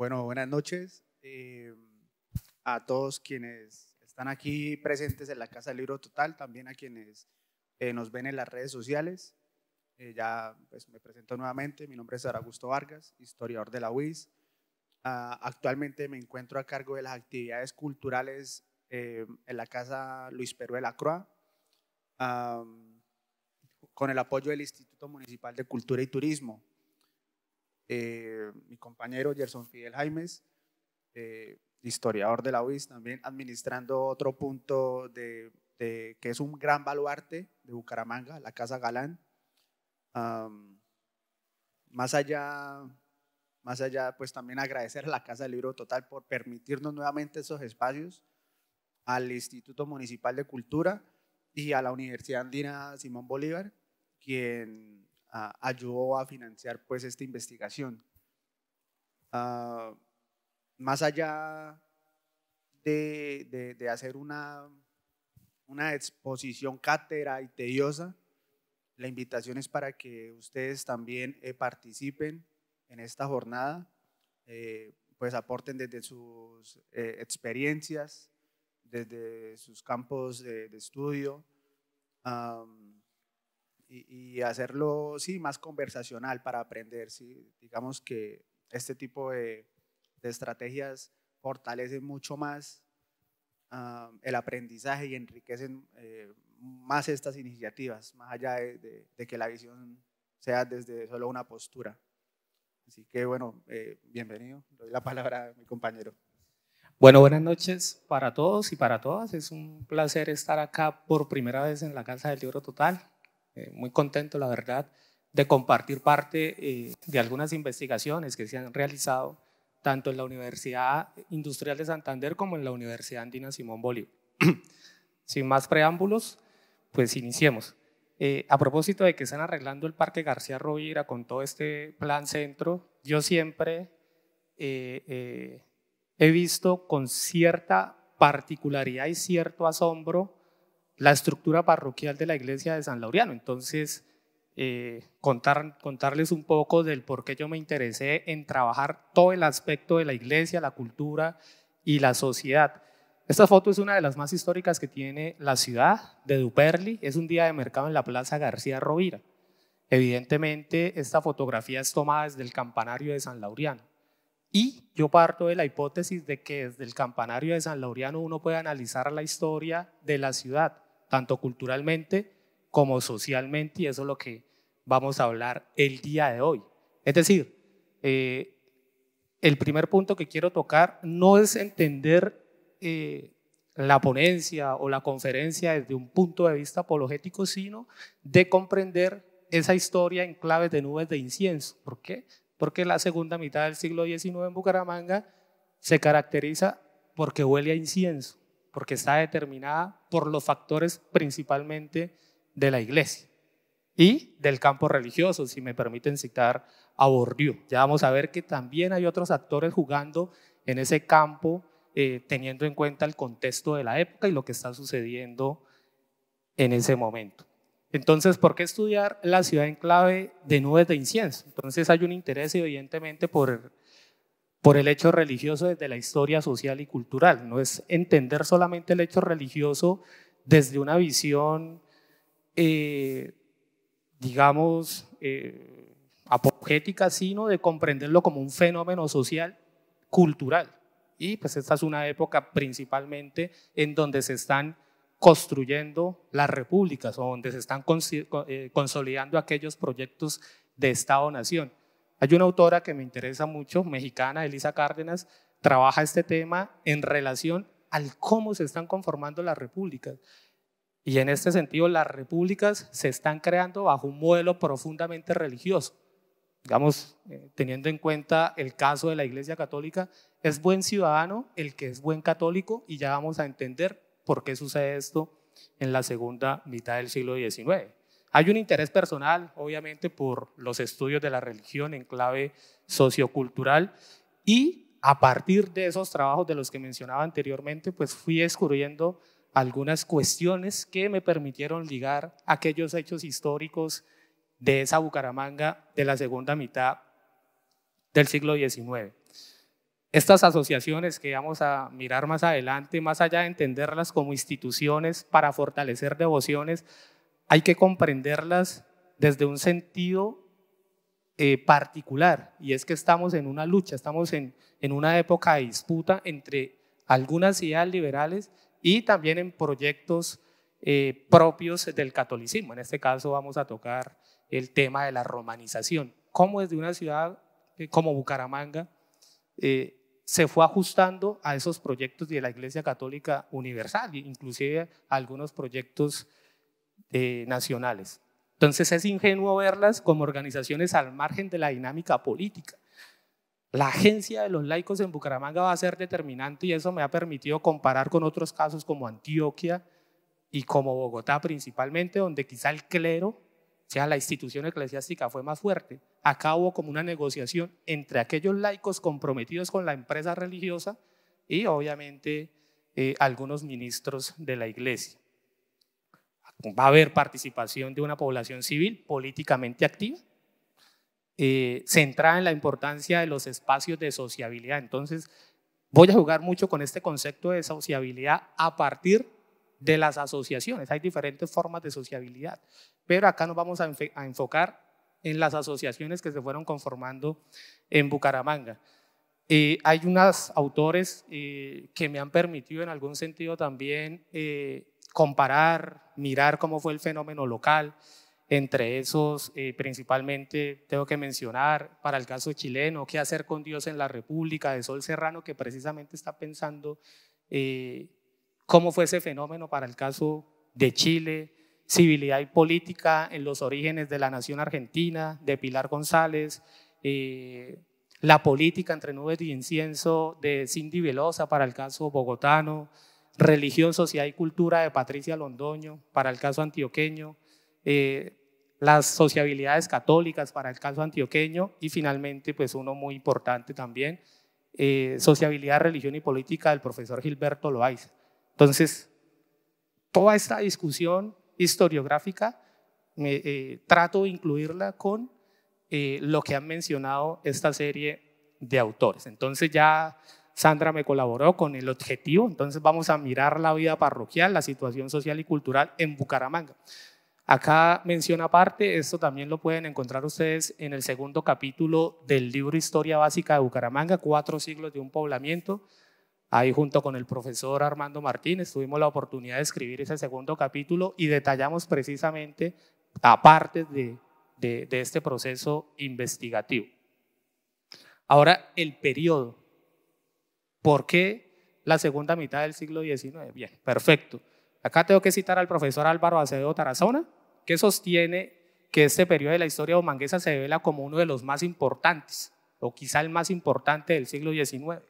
Bueno, buenas noches eh, a todos quienes están aquí presentes en la Casa del Libro Total, también a quienes eh, nos ven en las redes sociales. Eh, ya pues, me presento nuevamente, mi nombre es Augusto Vargas, historiador de la UIS. Ah, actualmente me encuentro a cargo de las actividades culturales en la Casa Luis Perú de la Croa, ah, con el apoyo del Instituto Municipal de Cultura y Turismo. Eh, mi compañero Gerson Fidel Jaimes, eh, historiador de la UIS, también administrando otro punto de, que es un gran baluarte de Bucaramanga, la Casa Galán. más allá, más allá, pues también agradecer a la Casa del Libro Total por permitirnos nuevamente esos espacios, al Instituto Municipal de Cultura y a la Universidad Andina Simón Bolívar, quien Ah, ayudó a financiar pues esta investigación. Ah, más allá de, hacer una, una exposición cátedra y tediosa, la invitación es para que ustedes también eh, participen en esta jornada, eh, pues aporten desde sus eh, experiencias, desde sus campos de, estudio y, hacerlo, sí, más conversacional para aprender, Digamos que este tipo de, estrategias fortalecen mucho más ah, el aprendizaje y enriquecen eh, más estas iniciativas, más allá de, que la visión sea desde solo una postura. Así que bueno, eh, bienvenido, doy la palabra a mi compañero. Bueno, buenas noches para todos y para todas. Es un placer estar acá por primera vez en la Casa del Libro Total. Eh, muy contento, la verdad, de compartir parte eh, de algunas investigaciones que se han realizado tanto en la Universidad Industrial de Santander como en la Universidad Andina Simón Bolívar. Sin más preámbulos, pues iniciemos. Eh, a propósito de que están arreglando el Parque García Rovira con todo este plan centro, yo siempre he visto con cierta particularidad y cierto asombro la estructura parroquial de la iglesia de San Laureano. Entonces, eh, contarles un poco del por qué yo me interesé en trabajar todo el aspecto de la iglesia, la cultura y la sociedad. Esta foto es una de las más históricas que tiene la ciudad de Duperli. Es un día de mercado en la Plaza García Rovira. Evidentemente, esta fotografía es tomada desde el campanario de San Laureano. Y yo parto de la hipótesis de que desde el campanario de San Laureano uno puede analizar la historia de la ciudad tanto culturalmente como socialmente, y eso es lo que vamos a hablar el día de hoy. Es decir, eh, el primer punto que quiero tocar no es entender eh, la ponencia o la conferencia desde un punto de vista apologético, sino de comprender esa historia en claves de nubes de incienso. ¿Por qué? Porque la segunda mitad del siglo XIX en Bucaramanga se caracteriza porque huele a incienso porque está determinada por los factores principalmente de la iglesia y del campo religioso, si me permiten citar a Bourdieu. Ya vamos a ver que también hay otros actores jugando en ese campo, eh, teniendo en cuenta el contexto de la época y lo que está sucediendo en ese momento. Entonces, ¿por qué estudiar la ciudad en clave de nubes de incienso? Entonces hay un interés evidentemente por por el hecho religioso desde la historia social y cultural. No es entender solamente el hecho religioso desde una visión, eh, digamos, eh, sino de comprenderlo como un fenómeno social, cultural. Y pues esta es una época principalmente en donde se están construyendo las repúblicas o donde se están eh, consolidando aquellos proyectos de Estado-Nación. Hay una autora que me interesa mucho, mexicana, Elisa Cárdenas, trabaja este tema en relación al cómo se están conformando las repúblicas. Y en este sentido, las repúblicas se están creando bajo un modelo profundamente religioso. Digamos, eh, teniendo en cuenta el caso de la Iglesia Católica, es buen ciudadano el que es buen católico y ya vamos a entender por qué sucede esto en la segunda mitad del siglo XIX. Hay un interés personal, obviamente, por los estudios de la religión en clave sociocultural y a partir de esos trabajos de los que mencionaba anteriormente, pues fui descubriendo algunas cuestiones que me permitieron ligar aquellos hechos históricos de esa Bucaramanga de la segunda mitad del siglo XIX. Estas asociaciones que vamos a mirar más adelante, más allá de entenderlas como instituciones para fortalecer devociones, hay que comprenderlas desde un sentido eh, particular, y es que estamos en una lucha, estamos en, una época de disputa entre algunas ideas liberales y también en proyectos eh, propios del catolicismo. En este caso vamos a tocar el tema de la romanización, cómo desde una ciudad eh, como Bucaramanga se fue ajustando a esos proyectos de la Iglesia Católica Universal, inclusive algunos proyectos eh, nacionales. Entonces es ingenuo verlas como organizaciones al margen de la dinámica política. La agencia de los laicos en Bucaramanga va a ser determinante y eso me ha permitido comparar con otros casos como Antioquia y como Bogotá principalmente, donde quizá el clero, o sea, la institución eclesiástica fue más fuerte. Acabó como una negociación entre aquellos laicos comprometidos con la empresa religiosa y obviamente eh, algunos ministros de la iglesia va a haber participación de una población civil políticamente activa, eh, centrada en la importancia de los espacios de sociabilidad. Entonces, voy a jugar mucho con este concepto de sociabilidad a partir de las asociaciones. Hay diferentes formas de sociabilidad, pero acá nos vamos a, enfocar en las asociaciones que se fueron conformando en Bucaramanga. Eh, hay unos autores eh, que me han permitido en algún sentido también comparar, mirar cómo fue el fenómeno local. Entre esos, eh, principalmente, tengo que mencionar, para el caso chileno, qué hacer con Dios en la República, de Sol Serrano, que precisamente está pensando eh, cómo fue ese fenómeno para el caso de Chile, civilidad y política en los orígenes de la nación argentina, de Pilar González, eh, la política entre nubes y incienso de Cindy Velosa para el caso bogotano, Religión, Sociedad y Cultura de Patricia Londoño para el caso antioqueño, eh, las sociabilidades católicas para el caso antioqueño y finalmente, pues uno muy importante también, eh, Sociabilidad, Religión y Política del profesor Gilberto Loaiza. Entonces, toda esta discusión historiográfica eh, trato de incluirla con lo que han mencionado esta serie de autores. Entonces ya Sandra me colaboró con el objetivo, entonces vamos a mirar la vida parroquial, la situación social y cultural en Bucaramanga. Acá menciona aparte, esto también lo pueden encontrar ustedes en el segundo capítulo del libro Historia Básica de Bucaramanga, Cuatro siglos de un poblamiento. Ahí junto con el profesor Armando Martínez tuvimos la oportunidad de escribir ese segundo capítulo y detallamos precisamente aparte de, de este proceso investigativo. Ahora, el periodo. ¿Por qué la segunda mitad del siglo XIX? Bien, perfecto. Acá tengo que citar al profesor Álvaro Acevedo Tarazona, que sostiene que este periodo de la historia humanguesa se revela como uno de los más importantes, o quizá el más importante del siglo XIX,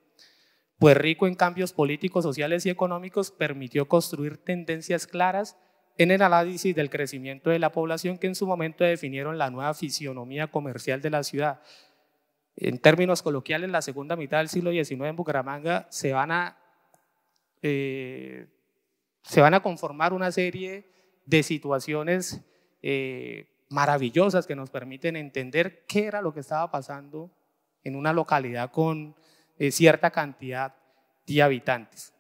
pues rico en cambios políticos, sociales y económicos, permitió construir tendencias claras en el análisis del crecimiento de la población que en su momento definieron la nueva fisionomía comercial de la ciudad, en términos coloquiales, en la segunda mitad del siglo XIX en Bucaramanga se van a, eh, se van a conformar una serie de situaciones eh, maravillosas que nos permiten entender qué era lo que estaba pasando en una localidad con eh, cierta cantidad de habitantes.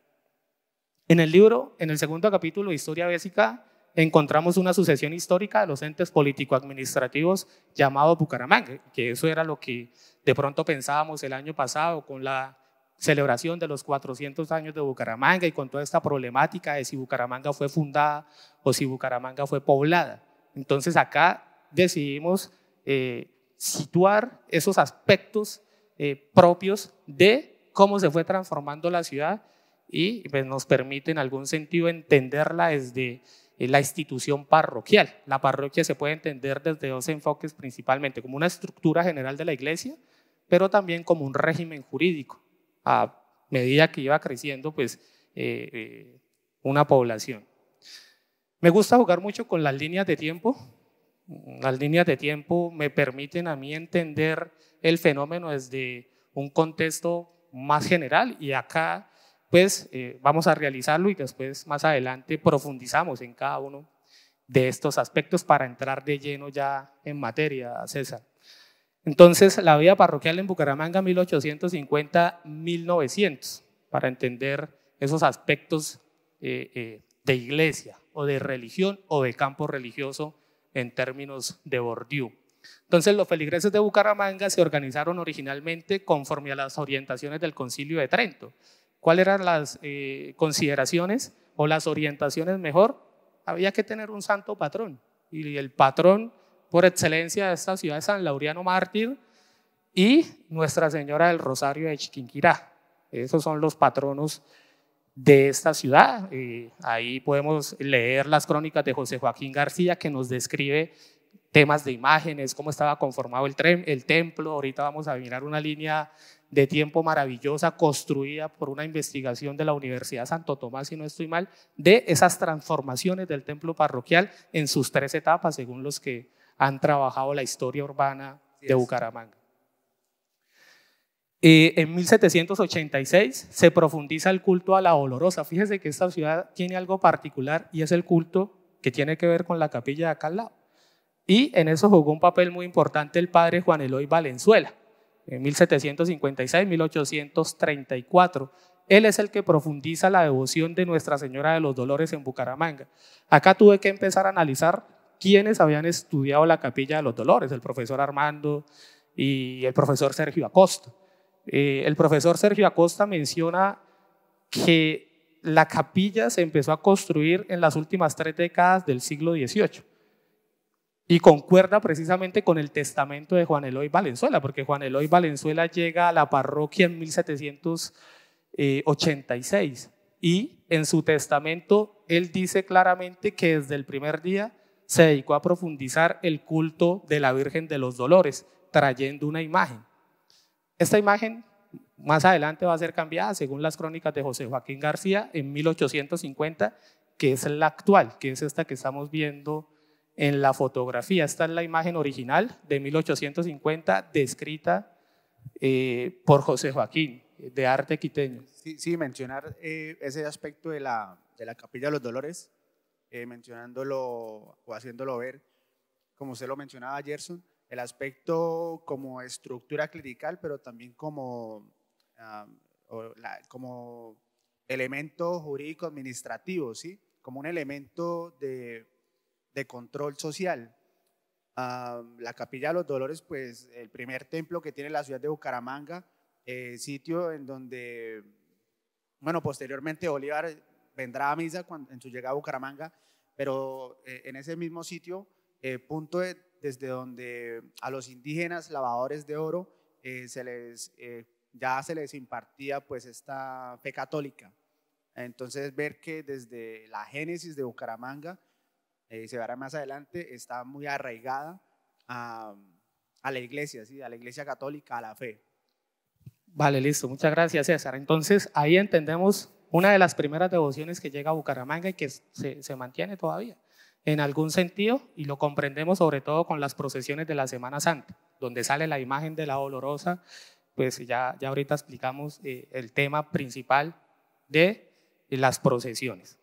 En el libro, en el segundo capítulo, Historia Bésica, encontramos una sucesión histórica de los entes político-administrativos llamado Bucaramanga, que eso era lo que de pronto pensábamos el año pasado con la celebración de los 400 años de Bucaramanga y con toda esta problemática de si Bucaramanga fue fundada o si Bucaramanga fue poblada. Entonces acá decidimos eh, situar esos aspectos eh, propios de cómo se fue transformando la ciudad y pues, nos permite en algún sentido entenderla desde eh, la institución parroquial. La parroquia se puede entender desde dos enfoques principalmente, como una estructura general de la iglesia, pero también como un régimen jurídico, a medida que iba creciendo pues, eh, eh, una población. Me gusta jugar mucho con las líneas de tiempo. Las líneas de tiempo me permiten a mí entender el fenómeno desde un contexto más general y acá pues eh, vamos a realizarlo y después más adelante profundizamos en cada uno de estos aspectos para entrar de lleno ya en materia, César. Entonces, la vida parroquial en Bucaramanga 1850-1900, para entender esos aspectos eh, eh, de iglesia o de religión o de campo religioso en términos de Bordiú. Entonces, los feligreses de Bucaramanga se organizaron originalmente conforme a las orientaciones del Concilio de Trento cuáles eran las eh, consideraciones o las orientaciones mejor, había que tener un santo patrón. Y el patrón por excelencia de esta ciudad es San Laureano Mártir y Nuestra Señora del Rosario de Chiquinquirá. Esos son los patronos de esta ciudad. Eh, ahí podemos leer las crónicas de José Joaquín García que nos describe temas de imágenes, cómo estaba conformado el, el templo. Ahorita vamos a mirar una línea de tiempo maravillosa construida por una investigación de la Universidad Santo Tomás, si no estoy mal, de esas transformaciones del templo parroquial en sus tres etapas, según los que han trabajado la historia urbana de Bucaramanga. Eh, en 1786 se profundiza el culto a la Olorosa. Fíjese que esta ciudad tiene algo particular y es el culto que tiene que ver con la capilla de acá al lado. Y en eso jugó un papel muy importante el padre Juan Eloy Valenzuela en 1756, 1834. Él es el que profundiza la devoción de Nuestra Señora de los Dolores en Bucaramanga. Acá tuve que empezar a analizar quiénes habían estudiado la Capilla de los Dolores, el profesor Armando y el profesor Sergio Acosta. Eh, el profesor Sergio Acosta menciona que la capilla se empezó a construir en las últimas tres décadas del siglo XVIII. Y concuerda precisamente con el testamento de Juan Eloy Valenzuela, porque Juan Eloy Valenzuela llega a la parroquia en 1786 y en su testamento él dice claramente que desde el primer día se dedicó a profundizar el culto de la Virgen de los Dolores, trayendo una imagen. Esta imagen más adelante va a ser cambiada, según las crónicas de José Joaquín García, en 1850, que es la actual, que es esta que estamos viendo en la fotografía. está la imagen original de 1850 descrita eh, por José Joaquín, de arte quiteño. Sí, sí mencionar eh, ese aspecto de la, de la, Capilla de los Dolores, eh, mencionándolo o haciéndolo ver, como usted lo mencionaba, Gerson, el aspecto como estructura clerical, pero también como, como elemento jurídico administrativo, ¿sí? como un elemento de de control social. Ah, la Capilla de los Dolores, pues el primer templo que tiene la ciudad de Bucaramanga, eh, sitio en donde, bueno, posteriormente Bolívar vendrá a misa en su llegada a Bucaramanga, pero eh, en ese mismo sitio, eh, punto desde donde a los indígenas lavadores de oro se les, ya se les impartía pues esta fe católica. Entonces ver que desde la génesis de Bucaramanga, eh, se verá más adelante, está muy arraigada a, la iglesia, ¿sí? a la iglesia católica, a la fe. Vale, listo. Muchas gracias, César. Entonces, ahí entendemos una de las primeras devociones que llega a Bucaramanga y que se, mantiene todavía, en algún sentido, y lo comprendemos sobre todo con las procesiones de la Semana Santa, donde sale la imagen de la dolorosa, pues ya, ya ahorita explicamos eh, el tema principal de las procesiones.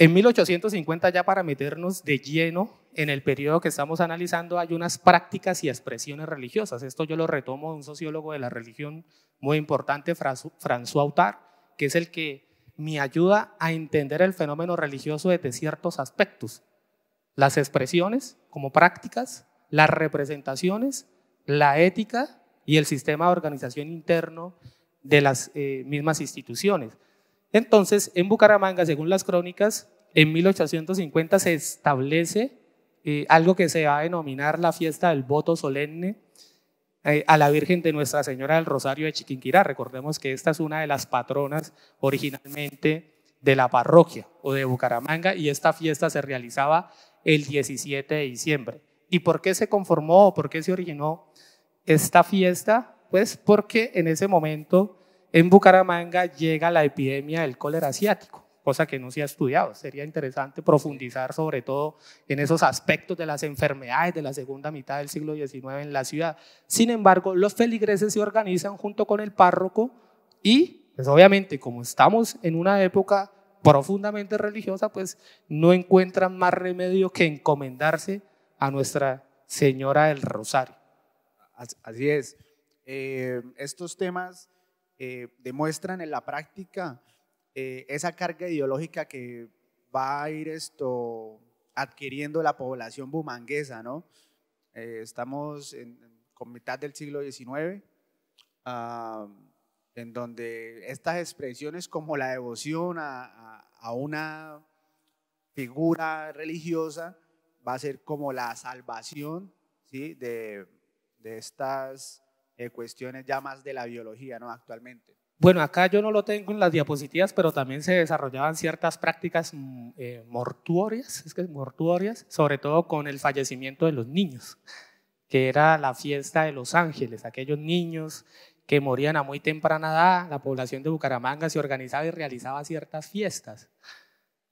En 1850, ya para meternos de lleno en el periodo que estamos analizando, hay unas prácticas y expresiones religiosas. Esto yo lo retomo de un sociólogo de la religión muy importante, François Autard, que es el que me ayuda a entender el fenómeno religioso desde ciertos aspectos. Las expresiones como prácticas, las representaciones, la ética y el sistema de organización interno de las eh, mismas instituciones. Entonces, en Bucaramanga, según las crónicas, en 1850 se establece eh, algo que se va a denominar la fiesta del voto solemne eh, a la Virgen de Nuestra Señora del Rosario de Chiquinquirá. Recordemos que esta es una de las patronas originalmente de la parroquia o de Bucaramanga y esta fiesta se realizaba el 17 de diciembre. ¿Y por qué se conformó o por qué se originó esta fiesta? Pues porque en ese momento en Bucaramanga llega la epidemia del cólera asiático, cosa que no se ha estudiado. Sería interesante profundizar sobre todo en esos aspectos de las enfermedades de la segunda mitad del siglo XIX en la ciudad. Sin embargo, los feligreses se organizan junto con el párroco y, pues obviamente, como estamos en una época profundamente religiosa, pues no encuentran más remedio que encomendarse a Nuestra Señora del Rosario. Así es. Eh, estos temas eh, demuestran en la práctica eh, esa carga ideológica que va a ir esto adquiriendo la población bumanguesa, ¿no? Eh, estamos con mitad del siglo XIX, ah, en donde estas expresiones como la devoción a, una figura religiosa va a ser como la salvación ¿sí? de estas eh, cuestiones ya más de la biología, ¿no? Actualmente. Bueno, acá yo no lo tengo en las diapositivas, pero también se desarrollaban ciertas prácticas mm, eh, mortuorias, es que mortuorias, sobre todo con el fallecimiento de los niños, que era la fiesta de los ángeles, aquellos niños que morían a muy temprana edad, la población de Bucaramanga se organizaba y realizaba ciertas fiestas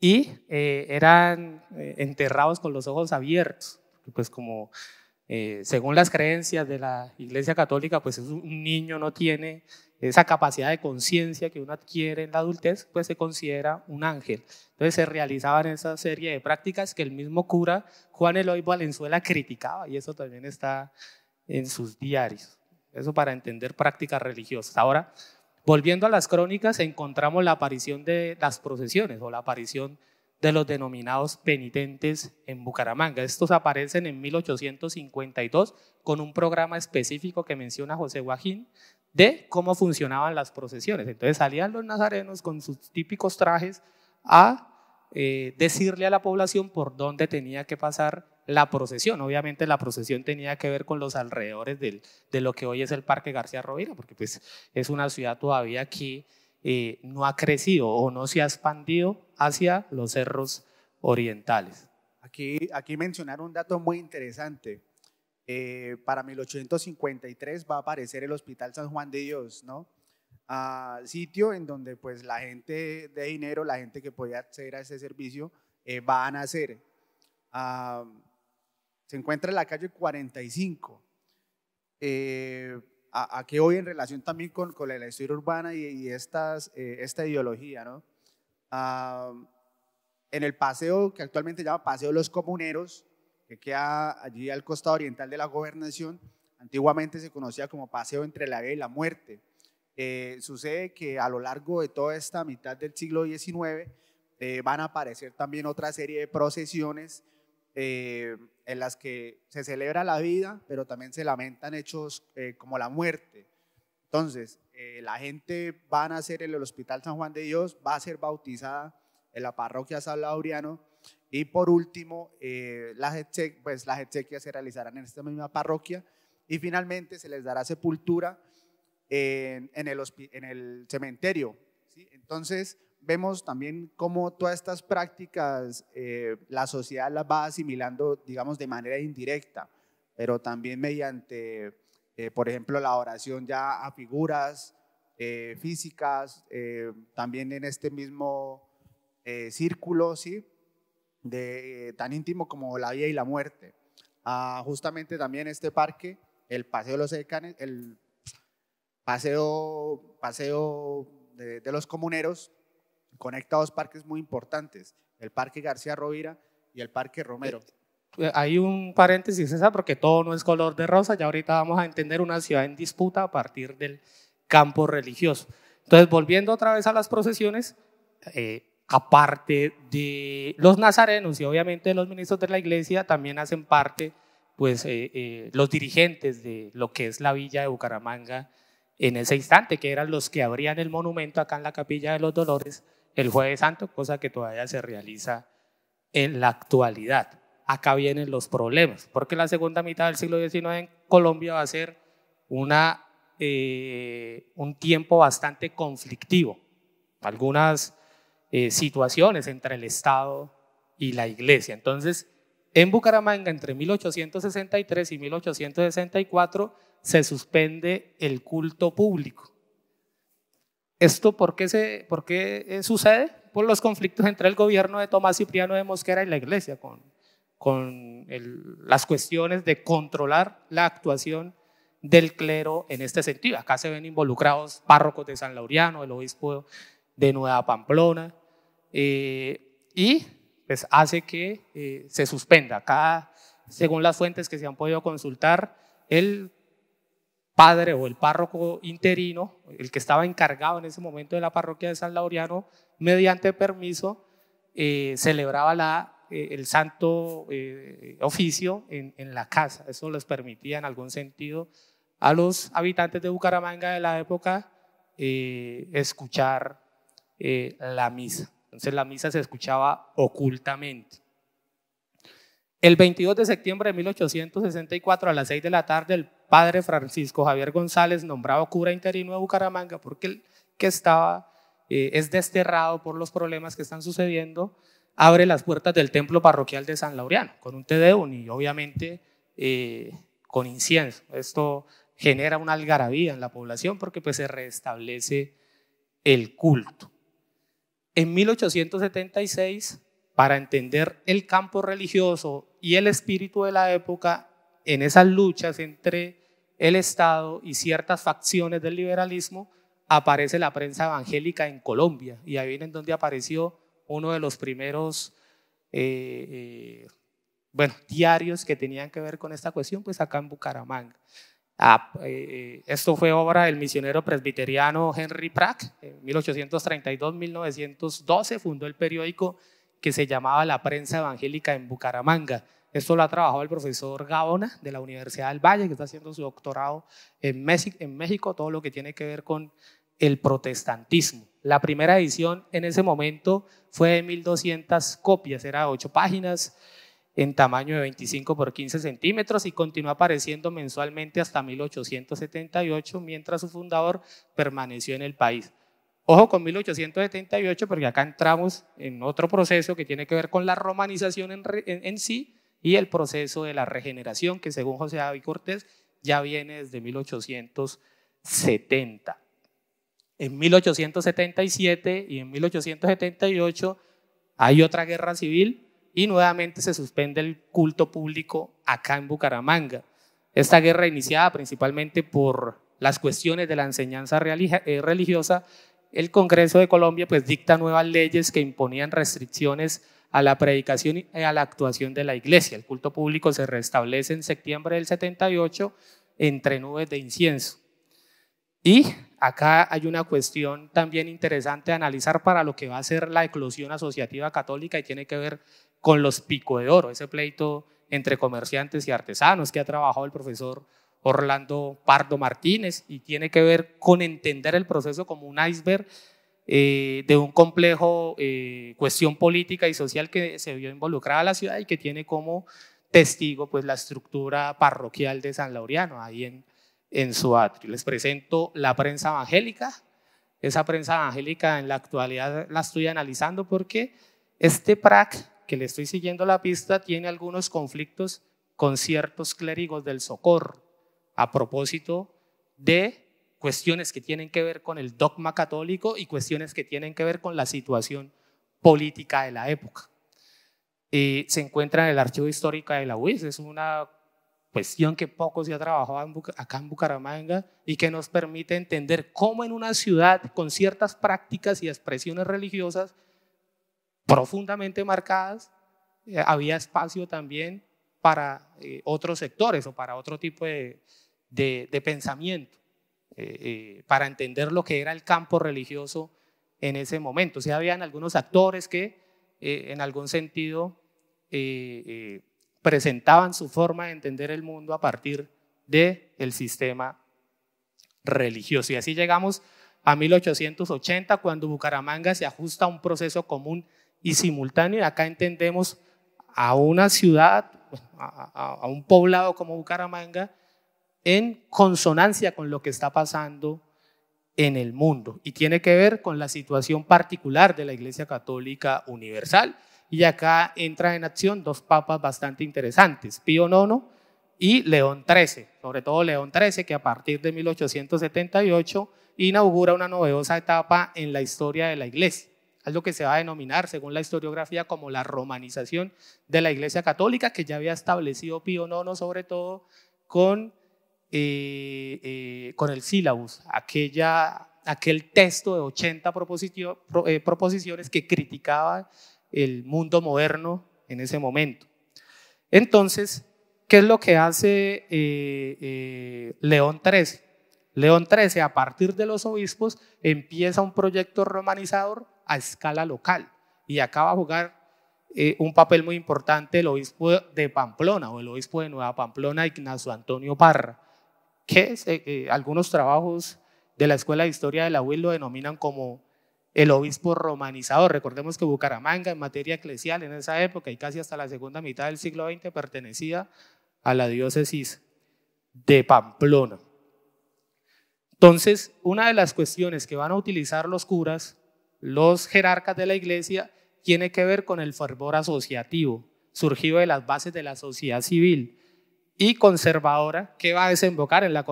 y eh, eran eh, enterrados con los ojos abiertos, pues como eh, según las creencias de la Iglesia Católica, pues un niño no tiene esa capacidad de conciencia que uno adquiere en la adultez, pues se considera un ángel. Entonces se realizaban esa serie de prácticas que el mismo cura Juan Eloy Valenzuela criticaba y eso también está en sus diarios. Eso para entender prácticas religiosas. Ahora, volviendo a las crónicas, encontramos la aparición de las procesiones o la aparición de los denominados penitentes en Bucaramanga. Estos aparecen en 1852 con un programa específico que menciona José Guajín de cómo funcionaban las procesiones. Entonces salían los nazarenos con sus típicos trajes a eh, decirle a la población por dónde tenía que pasar la procesión. Obviamente la procesión tenía que ver con los alrededores de lo que hoy es el Parque García Rovira, porque pues es una ciudad todavía aquí eh, no ha crecido o no se ha expandido hacia los cerros orientales. Aquí, aquí mencionaron un dato muy interesante. Eh, para 1853 va a aparecer el Hospital San Juan de Dios, ¿no? Ah, sitio en donde pues la gente de dinero, la gente que podía acceder a ese servicio, eh, va a nacer. Ah, se encuentra en la calle 45. Eh, a, a qué en relación también con, con la, historia urbana y, estas, eh, esta ideología, ¿no? Ah, en el paseo que actualmente se llama Paseo de los Comuneros, que queda allí al costado oriental de la gobernación, antiguamente se conocía como Paseo entre la vida y la muerte. Eh, sucede que a lo largo de toda esta mitad del siglo XIX eh, van a aparecer también otra serie de procesiones eh, en las que se celebra la vida, pero también se lamentan hechos eh, como la muerte. Entonces, eh, la gente va a nacer en el Hospital San Juan de Dios, va a ser bautizada en la parroquia San Laureano y por último, las, exequias, pues, las exequias se realizarán en esta misma parroquia y finalmente se les dará sepultura en, el, cementerio. Entonces, vemos también cómo todas estas prácticas eh, la sociedad las va asimilando, digamos, de manera indirecta, pero también mediante, eh, por ejemplo, la oración ya a figuras eh, físicas, también en este mismo círculo, ¿sí? De, tan íntimo como la vida y la muerte. Ah, justamente también este parque, el Paseo los el Paseo, paseo de los Comuneros, conecta dos parques muy importantes, el Parque García Rovira y el Parque Romero. Eh, eh, hay un paréntesis, César, porque todo no es color de rosa. Ya ahorita vamos a entender una ciudad en disputa a partir del campo religioso. Entonces, volviendo otra vez a las procesiones, eh, aparte de los nazarenos y obviamente los ministros de la iglesia, también hacen parte pues, los dirigentes de lo que es la villa de Bucaramanga en ese instante, que eran los que abrían el monumento acá en la Capilla de los Dolores el jueves santo, cosa que todavía se realiza en la actualidad. Acá vienen los problemas, porque la segunda mitad del siglo XIX en Colombia va a ser una, eh, un tiempo bastante conflictivo. Algunas eh, situaciones entre el Estado y la Iglesia. Entonces, en Bucaramanga, entre 1863 y 1864, se suspende el culto público ¿Esto por qué, se, por eh, sucede? Por los conflictos entre el gobierno de Tomás Cipriano de Mosquera y la iglesia, con, con las cuestiones de controlar la actuación del clero en este sentido. Acá se ven involucrados párrocos de San Laureano, el obispo de Nueva Pamplona, eh, y pues hace que eh, se suspenda. Acá, según las fuentes que se han podido consultar, el padre o el párroco interino, el que estaba encargado en ese momento de la parroquia de San Laureano, mediante permiso, eh, celebraba la, eh, el santo eh, oficio en, en, la casa. Eso les permitía en algún sentido a los habitantes de Bucaramanga de la época escuchar la misa. Entonces la misa se escuchaba ocultamente. El 22 de septiembre de 1864 a las 6 de la tarde, el padre Francisco Javier González, nombrado cura interino de Bucaramanga, porque él que estaba eh, es desterrado por los problemas que están sucediendo, abre las puertas del templo parroquial de San Laureano con un Tedeum y obviamente eh, con incienso. Esto genera una algarabía en la población porque pues, se restablece el culto. En 1876, para entender el campo religioso y el espíritu de la época, en esas luchas entre el Estado y ciertas facciones del liberalismo, aparece la prensa evangélica en Colombia. Y ahí viene donde apareció uno de los primeros, eh, eh, diarios que tenían que ver con esta cuestión, pues acá en Bucaramanga. Ah, eh, esto fue obra del misionero presbiteriano Henry Pratt, en 1832-1912 fundó el periódico que se llamaba La Prensa Evangélica en Bucaramanga esto lo ha trabajado el profesor Gaona de la Universidad del Valle, que está haciendo su doctorado en México, en México, todo lo que tiene que ver con el protestantismo. La primera edición en ese momento fue de 1.200 copias, era de 8 páginas en tamaño de 25 por 15 centímetros y continuó apareciendo mensualmente hasta 1878, mientras su fundador permaneció en el país. Ojo con 1878, porque acá entramos en otro proceso que tiene que ver con la romanización en sí y el proceso de la regeneración que según José David Cortés ya viene desde 1870. En 1877 y en 1878 hay otra guerra civil y nuevamente se suspende el culto público acá en Bucaramanga. Esta guerra iniciada principalmente por las cuestiones de la enseñanza eh, religiosa, el Congreso de Colombia pues dicta nuevas leyes que imponían restricciones a la predicación y eh, a la actuación de la iglesia. El culto público se restablece en septiembre del 78 entre nubes de incienso. Y acá hay una cuestión también interesante a analizar para lo que va a ser la eclosión asociativa católica y tiene que ver con los pico de oro, ese pleito entre comerciantes y artesanos que ha trabajado el profesor Orlando Pardo Martínez y tiene que ver con entender el proceso como un iceberg eh, de un complejo eh, cuestión política y social que se vio involucrada la ciudad y que tiene como testigo pues la estructura parroquial de San Laureano ahí en, en su atrio. Les presento la prensa evangélica. Esa prensa evangélica en la actualidad la estoy analizando porque este PRAC, que le estoy siguiendo la pista, tiene algunos conflictos con ciertos clérigos del socorro a propósito de cuestiones que tienen que ver con el dogma católico y cuestiones que tienen que ver con la situación política de la época. Eh, se encuentra en el archivo histórico de la UIS, es una cuestión que pocos ya ha trabajado acá en Bucaramanga y que nos permite entender cómo en una ciudad con ciertas prácticas y expresiones religiosas profundamente marcadas, eh, había espacio también para eh, otros sectores o para otro tipo de pensamiento. Eh, eh, para entender lo que era el campo religioso en ese momento. O sea, habían algunos actores que eh, en algún sentido presentaban su forma de entender el mundo a partir del el sistema religioso. Y así llegamos a 1880, cuando Bucaramanga se ajusta a un proceso común y simultáneo. Y acá entendemos a una ciudad, a, un poblado como Bucaramanga, en consonancia con lo que está pasando en el mundo y tiene que ver con la situación particular de la Iglesia Católica Universal. Y acá entra en acción dos papas bastante interesantes, Pío IX y León XIII, sobre todo León XIII, que a partir de 1878 inaugura una novedosa etapa en la historia de la Iglesia. algo que se va a denominar, según la historiografía, como la romanización de la Iglesia Católica, que ya había establecido Pío IX, sobre todo con eh, eh, con el sílabus, aquella, aquel texto de 80 eh, proposiciones que criticaba el mundo moderno en ese momento. Entonces, ¿qué es lo que hace León XIII? León XIII, a partir de los obispos, empieza un proyecto romanizador a escala local y acaba a jugar un papel muy importante el obispo de Pamplona o el obispo de Nueva Pamplona, Ignacio Antonio Parra, que eh, eh, algunos trabajos de la Escuela de Historia de la UIL lo denominan como el obispo romanizador. Recordemos que Bucaramanga en materia eclesial en esa época y casi hasta la segunda mitad del siglo XX pertenecía a la diócesis de Pamplona. Entonces, una de las cuestiones que van a utilizar los curas, los jerarcas de la iglesia, tiene que ver con el fervor asociativo, surgido de las bases de la sociedad civil y conservadora que va a desembocar en la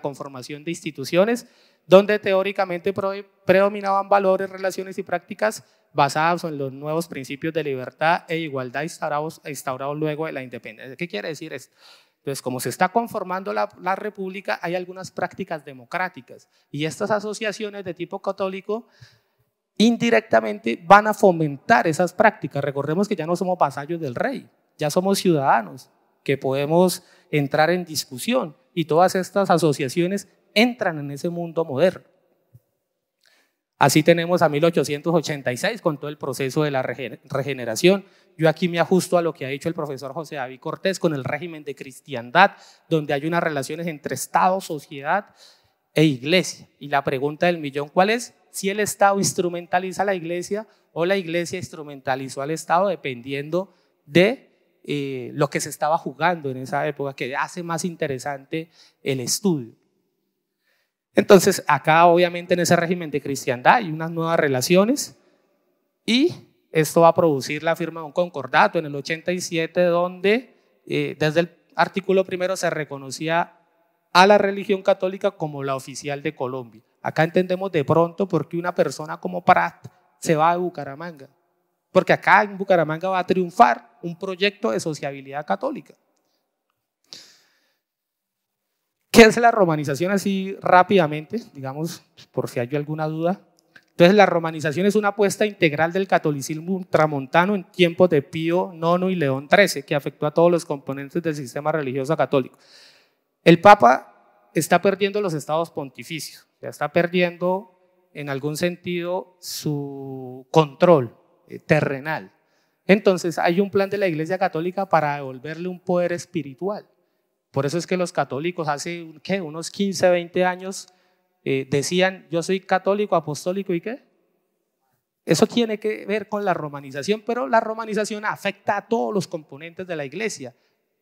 conformación de instituciones donde teóricamente predominaban valores, relaciones y prácticas basadas en los nuevos principios de libertad e igualdad instaurados, luego de la independencia. ¿Qué quiere decir esto? Entonces, como se está conformando la, la, república, hay algunas prácticas democráticas y estas asociaciones de tipo católico indirectamente van a fomentar esas prácticas. Recordemos que ya no somos vasallos del rey, ya somos ciudadanos, que podemos entrar en discusión y todas estas asociaciones entran en ese mundo moderno. Así tenemos a 1886 con todo el proceso de la regeneración. Yo aquí me ajusto a lo que ha dicho el profesor José David Cortés con el régimen de cristiandad, donde hay unas relaciones entre Estado, sociedad e iglesia. Y la pregunta del millón, ¿cuál es? Si el Estado instrumentaliza a la iglesia o la iglesia instrumentalizó al Estado dependiendo de eh, lo que se estaba jugando en esa época, que hace más interesante el estudio. Entonces, acá obviamente en ese régimen de cristiandad hay unas nuevas relaciones y esto va a producir la firma de un concordato en el 87, donde eh, desde el artículo primero se reconocía a la religión católica como la oficial de Colombia. Acá entendemos de pronto por qué una persona como Prat se va a Bucaramanga. Porque acá en Bucaramanga va a triunfar un proyecto de sociabilidad católica. ¿Qué es la romanización así rápidamente? Digamos, por si hay alguna duda. Entonces, la romanización es una apuesta integral del catolicismo ultramontano en tiempos de Pío IX y León XIII, que afectó a todos los componentes del sistema religioso católico. El Papa está perdiendo los estados pontificios, ya está perdiendo en algún sentido su control eh, terrenal. Entonces hay un plan de la Iglesia Católica para devolverle un poder espiritual. Por eso es que los católicos hace unos 15, 20 años eh, decían, yo soy católico, apostólico y qué. Eso tiene que ver con la romanización, pero la romanización afecta a todos los componentes de la iglesia,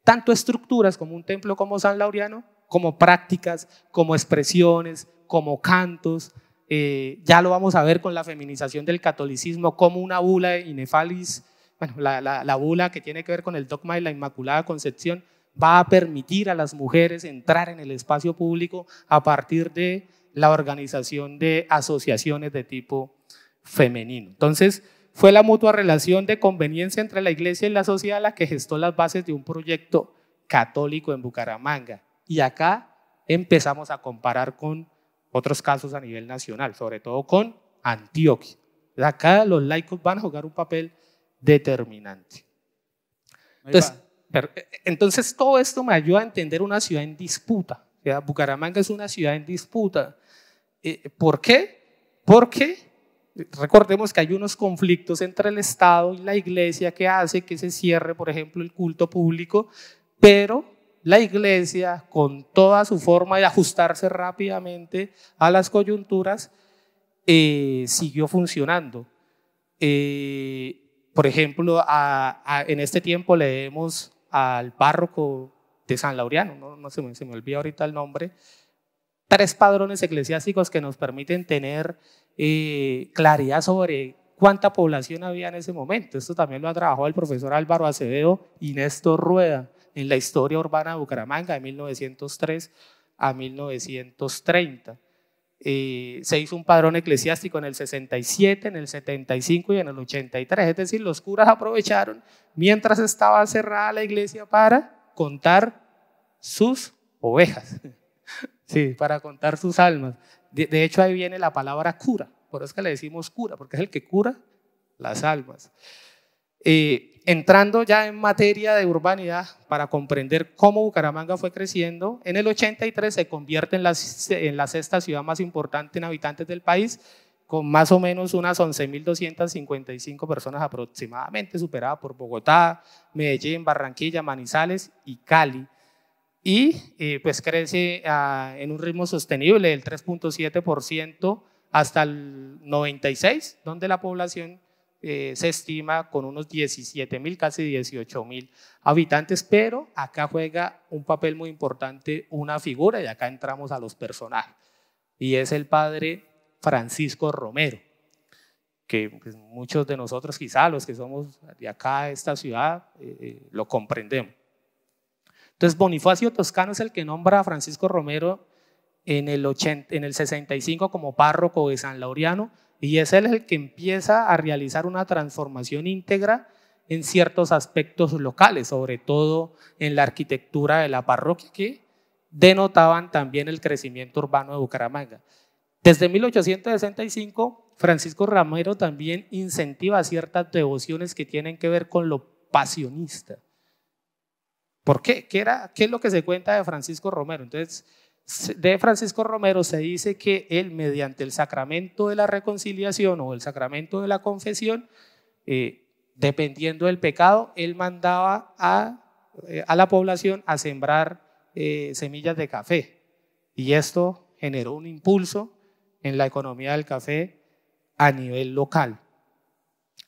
tanto estructuras como un templo como San Laureano, como prácticas, como expresiones, como cantos, eh, ya lo vamos a ver con la feminización del catolicismo, como una bula de Inefalis, bueno, la, la, la bula que tiene que ver con el dogma de la Inmaculada Concepción, va a permitir a las mujeres entrar en el espacio público a partir de la organización de asociaciones de tipo femenino. Entonces, fue la mutua relación de conveniencia entre la iglesia y la sociedad la que gestó las bases de un proyecto católico en Bucaramanga. Y acá empezamos a comparar con otros casos a nivel nacional, sobre todo con Antioquia. Acá los laicos van a jugar un papel determinante. Entonces, eh, entonces todo esto me ayuda a entender una ciudad en disputa. Bucaramanga es una ciudad en disputa. Eh, ¿Por qué? Porque recordemos que hay unos conflictos entre el Estado y la Iglesia que hace que se cierre, por ejemplo, el culto público, pero la iglesia, con toda su forma de ajustarse rápidamente a las coyunturas, eh, siguió funcionando. Eh, por ejemplo, en este tiempo leemos al párroco de San Laureano, no, se, me, se, olvida ahorita el nombre, tres padrones eclesiásticos que nos permiten tener eh, claridad sobre cuánta población había en ese momento. Esto también lo ha trabajado el profesor Álvaro Acevedo y Néstor Rueda en la historia urbana de Bucaramanga de 1903 a 1930. Eh, se hizo un padrón eclesiástico en el 67, en el 75 y en el 83. Es decir, los curas aprovecharon mientras estaba cerrada la iglesia para contar sus ovejas, sí, para contar sus almas. De, hecho, ahí viene la palabra cura, por eso es que le decimos cura, porque es el que cura las almas. Eh, entrando ya en materia de urbanidad para comprender cómo Bucaramanga fue creciendo, en el 83 se convierte en la, en la sexta ciudad más importante en habitantes del país, con más o menos unas 11.255 personas aproximadamente, superada por Bogotá, Medellín, Barranquilla, Manizales y Cali. Y eh, pues crece ah, en un ritmo sostenible del 3.7% hasta el 96, donde la población eh, se estima con unos 17 mil, casi 18 mil habitantes, pero acá juega un papel muy importante una figura y acá entramos a los personajes. Y es el padre Francisco Romero, que pues, muchos de nosotros quizá los que somos de acá, de esta ciudad, eh, eh, lo comprendemos. Entonces Bonifacio Toscano es el que nombra a Francisco Romero en el, en el 65 como párroco de San Laureano y es Él el que empieza a realizar una transformación íntegra en ciertos aspectos locales, sobre todo en la arquitectura de la parroquia, que denotaban también el crecimiento urbano de Bucaramanga. Desde 1865, Francisco Romero también incentiva ciertas devociones que tienen que ver con lo pasionista. ¿Por qué? ¿Qué, era, qué es lo que se cuenta de Francisco Romero? Entonces, de Francisco Romero se dice que él mediante el sacramento de la reconciliación o el sacramento de la confesión, eh, dependiendo del pecado, él mandaba a, eh, la población a sembrar eh, semillas de café. Y esto generó un impulso en la economía del café a nivel local.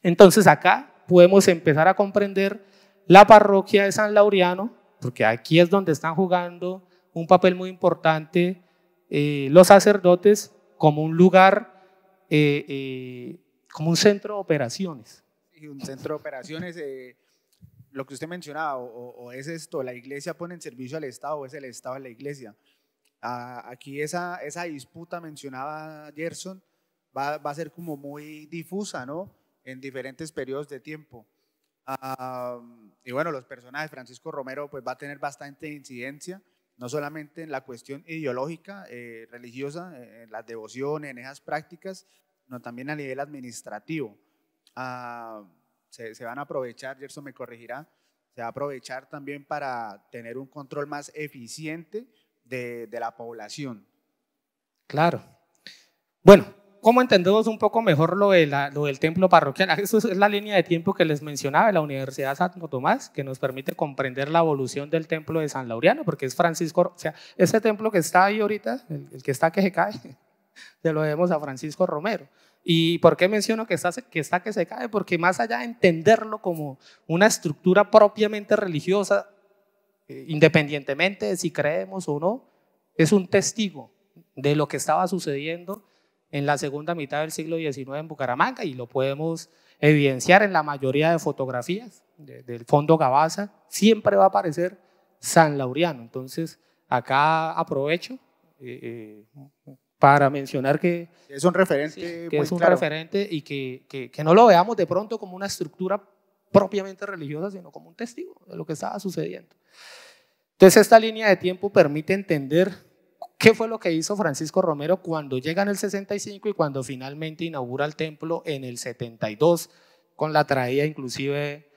Entonces acá podemos empezar a comprender la parroquia de San Laureano, porque aquí es donde están jugando un papel muy importante eh, los sacerdotes como un lugar, eh, eh, como un centro de operaciones. Y un centro de operaciones, lo que usted mencionaba, o, es esto, la iglesia pone en servicio al Estado, o es el Estado a la iglesia. aquí esa, esa disputa mencionaba Gerson va, a ser como muy difusa, ¿no? En diferentes periodos de tiempo. Ah, y bueno, los personajes, Francisco Romero, pues va a tener bastante incidencia no solamente en la cuestión ideológica, eh, religiosa, eh, en las devociones, en esas prácticas, sino también a nivel administrativo. Ah, se, van a aprovechar, Gerson me corregirá, se va a aprovechar también para tener un control más eficiente de la población. Claro. Bueno, ¿Cómo entendemos un poco mejor lo, del templo parroquial? Ah, Esa es la línea de tiempo que les mencionaba de la Universidad Santo Tomás, que nos permite comprender la evolución del templo de San Laureano, porque es Francisco, o sea, ese templo que está ahí ahorita, el, que está que se cae, se lo debemos a Francisco Romero. ¿Y por qué menciono que que está que se cae? Porque más allá de entenderlo como una estructura propiamente religiosa, eh, independientemente de si creemos o no, es un testigo de lo que estaba sucediendo en la segunda mitad del siglo XIX en Bucaramanga y lo podemos evidenciar en la mayoría de fotografías del fondo Gabaza, siempre va a aparecer San Laureano. Entonces, acá aprovecho eh, eh, para mencionar que es un referente, es un referente y que, que, que no lo veamos de pronto como una estructura propiamente religiosa, sino como un testigo de lo que estaba sucediendo. Entonces, esta línea de tiempo permite entender ¿Qué fue lo que hizo Francisco Romero cuando llega en el 65 y cuando finalmente inaugura el templo en el 72 con la traída inclusive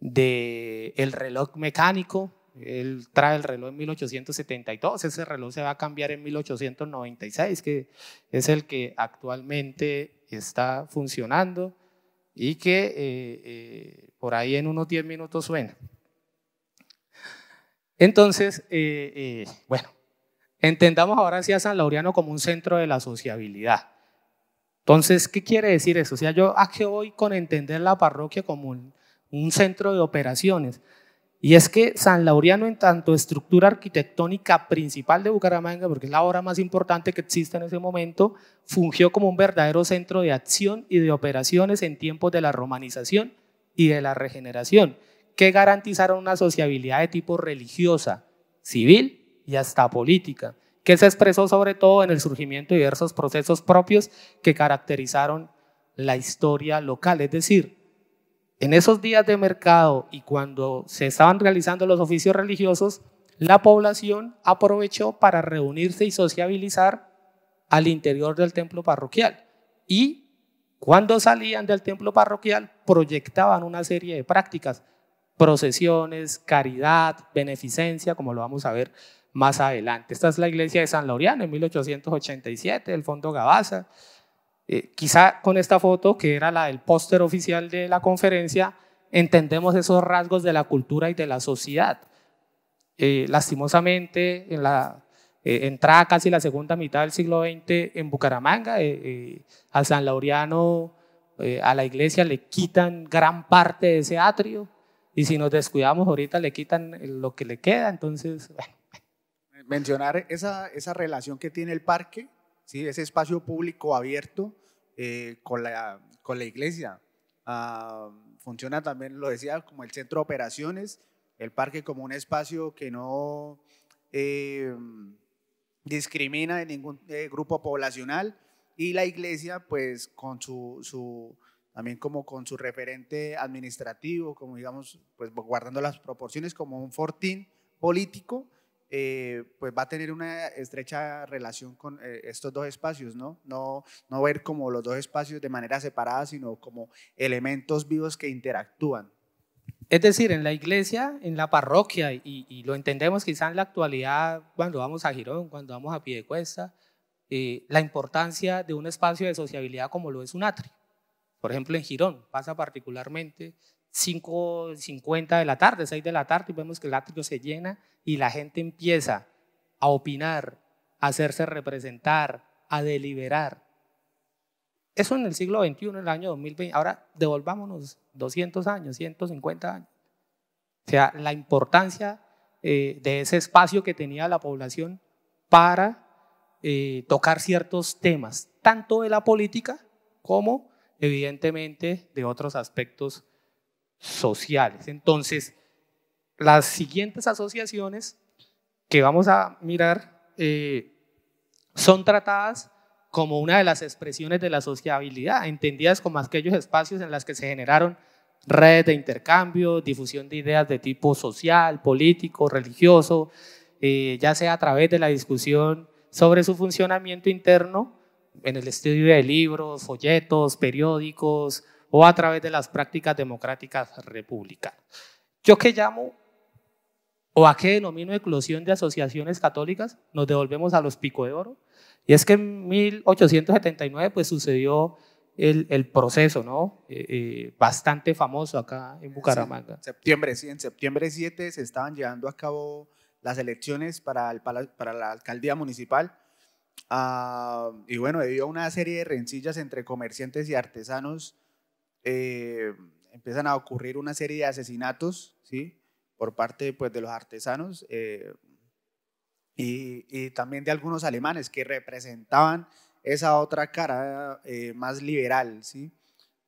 del el reloj mecánico? Él trae el reloj en 1872, ese reloj se va a cambiar en 1896, que es el que actualmente está funcionando y que eh, eh, por ahí en unos 10 minutos suena. Entonces, eh, bueno, Entendamos ahora sí San Laureano como un centro de la sociabilidad. Entonces, ¿qué quiere decir eso? O sea, yo a qué voy con entender la parroquia como un, centro de operaciones. Y es que San Laureano, en tanto estructura arquitectónica principal de Bucaramanga, porque es la obra más importante que existe en ese momento, fungió como un verdadero centro de acción y de operaciones en tiempos de la romanización y de la regeneración, que garantizaron una sociabilidad de tipo religiosa, civil y hasta política, que se expresó sobre todo en el surgimiento de diversos procesos propios que caracterizaron la historia local. Es decir, en esos días de mercado y cuando se estaban realizando los oficios religiosos, la población aprovechó para reunirse y sociabilizar al interior del templo parroquial. Y cuando salían del templo parroquial, proyectaban una serie de prácticas, procesiones, caridad, beneficencia, como lo vamos a ver más adelante. Esta es la iglesia de San Laureano en 1887, el Fondo Gabaza. Eh, quizá con esta foto, que era la del póster oficial de la conferencia, entendemos esos rasgos de la cultura y de la sociedad. Eh, lastimosamente, en la eh, entrada casi la segunda mitad del siglo XX en Bucaramanga, a San Laureano, a la iglesia le quitan gran parte de ese atrio y si nos descuidamos ahorita le quitan lo que le queda, entonces mencionar esa, esa relación que tiene el parque, ¿sí? ese espacio público abierto eh, con, la, con la iglesia. Ah, funciona también, lo decía, como el centro de operaciones, el parque como un espacio que no eh, discrimina de ningún eh, grupo poblacional y la iglesia pues con su, su, también como con su referente administrativo, como digamos, pues guardando las proporciones como un fortín político, eh, pues va a tener una estrecha relación con eh, estos dos espacios, ¿no? ¿no? No ver como los dos espacios de manera separada, sino como elementos vivos que interactúan. Es decir, en la iglesia, en la parroquia, y, lo entendemos quizá en la actualidad cuando vamos a Girón, cuando vamos a Piedecuesta, eh, la importancia de un espacio de sociabilidad como lo es un atrio. Por ejemplo, en Girón pasa particularmente 5.50 de la tarde, 6 de la tarde, y vemos que el atrio se llena y la gente empieza a opinar, a hacerse representar, a deliberar. Eso en el siglo XXI, en el año 2020. Ahora devolvámonos 200 años, 150 años. O sea, la importancia eh, de ese espacio que tenía la población para eh, tocar ciertos temas, tanto de la política como evidentemente de otros aspectos sociales. Entonces, las siguientes asociaciones que vamos a mirar eh, son tratadas como una de las expresiones de la sociabilidad, entendidas como aquellos espacios en los que se generaron redes de intercambio, difusión de ideas de tipo social, político, religioso, eh, ya sea a través de la discusión sobre su funcionamiento interno, en el estudio de libros, folletos, periódicos, o a través de las prácticas democráticas republicanas. Yo que llamo o a qué denomino eclosión de asociaciones católicas, nos devolvemos a los pico de oro. Y es que en 1879 pues sucedió el, proceso, ¿no? Eh, eh, bastante famoso acá en Bucaramanga. septiembre, sí, en septiembre 7 se estaban llevando a cabo las elecciones para, para la alcaldía municipal. Ah, y bueno, debido a una serie de rencillas entre comerciantes y artesanos, eh, empiezan a ocurrir una serie de asesinatos, ¿sí? Por parte pues, de los artesanos eh, y, también de algunos alemanes que representaban esa otra cara eh, más liberal, ¿sí?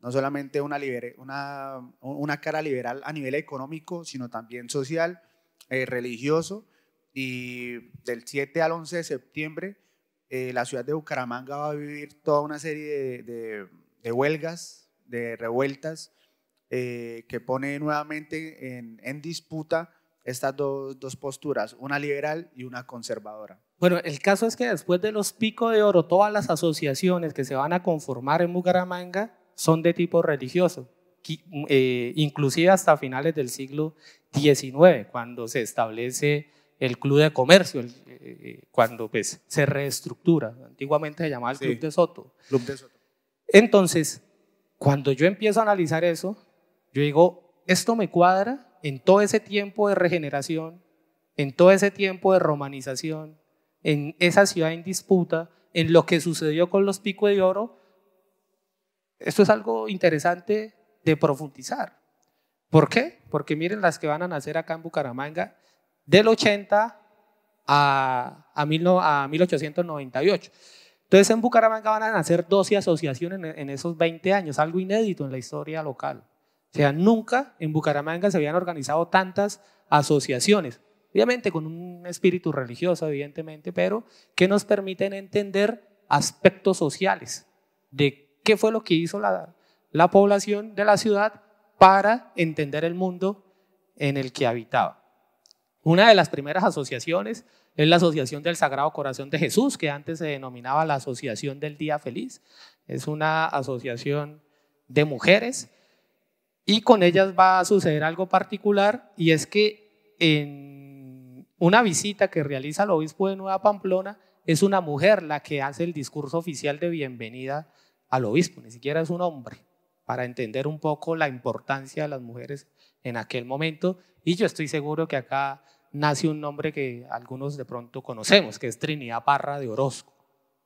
No solamente una, una, una, cara liberal a nivel económico, sino también social, religioso. Y del 7 al 11 de septiembre, la ciudad de Bucaramanga va a vivir toda una serie de, de huelgas, de revueltas eh, que pone nuevamente en, disputa estas dos posturas, una liberal y una conservadora. Bueno, el caso es que después de los picos de oro, todas las asociaciones que se van a conformar en Bucaramanga son de tipo religioso, mm, eh, inclusive hasta finales del siglo XIX, cuando se establece el club de comercio, eh, cuando pues, se reestructura. Antiguamente se llamaba el Club de Soto. Club de Soto. Entonces, cuando yo empiezo a analizar eso, yo digo, esto me cuadra en todo ese tiempo de regeneración, en todo ese tiempo de romanización, en esa ciudad en disputa, en lo que sucedió con los picos de oro. Esto es algo interesante de profundizar. ¿Por qué? Porque miren las que van a nacer acá en Bucaramanga del 80 a, a 1898. Entonces en Bucaramanga van a nacer 12 asociaciones en esos 20 años, algo inédito en la historia local. O sea, nunca en Bucaramanga se habían organizado tantas asociaciones, obviamente con un espíritu religioso, evidentemente, pero que nos permiten entender aspectos sociales de qué fue lo que hizo la, la población de la ciudad para entender el mundo en el que habitaba. Una de las primeras asociaciones es la Asociación del Sagrado Corazón de Jesús, que antes se denominaba la Asociación del Día Feliz. Es una asociación de mujeres y con ellas va a suceder algo particular y es que en una visita que realiza el obispo de Nueva Pamplona es una mujer la que hace el discurso oficial de bienvenida al obispo, ni siquiera es un hombre, para entender un poco la importancia de las mujeres en aquel momento. Y yo estoy seguro que acá nace un nombre que algunos de pronto conocemos, que es Trinidad Parra de Orozco.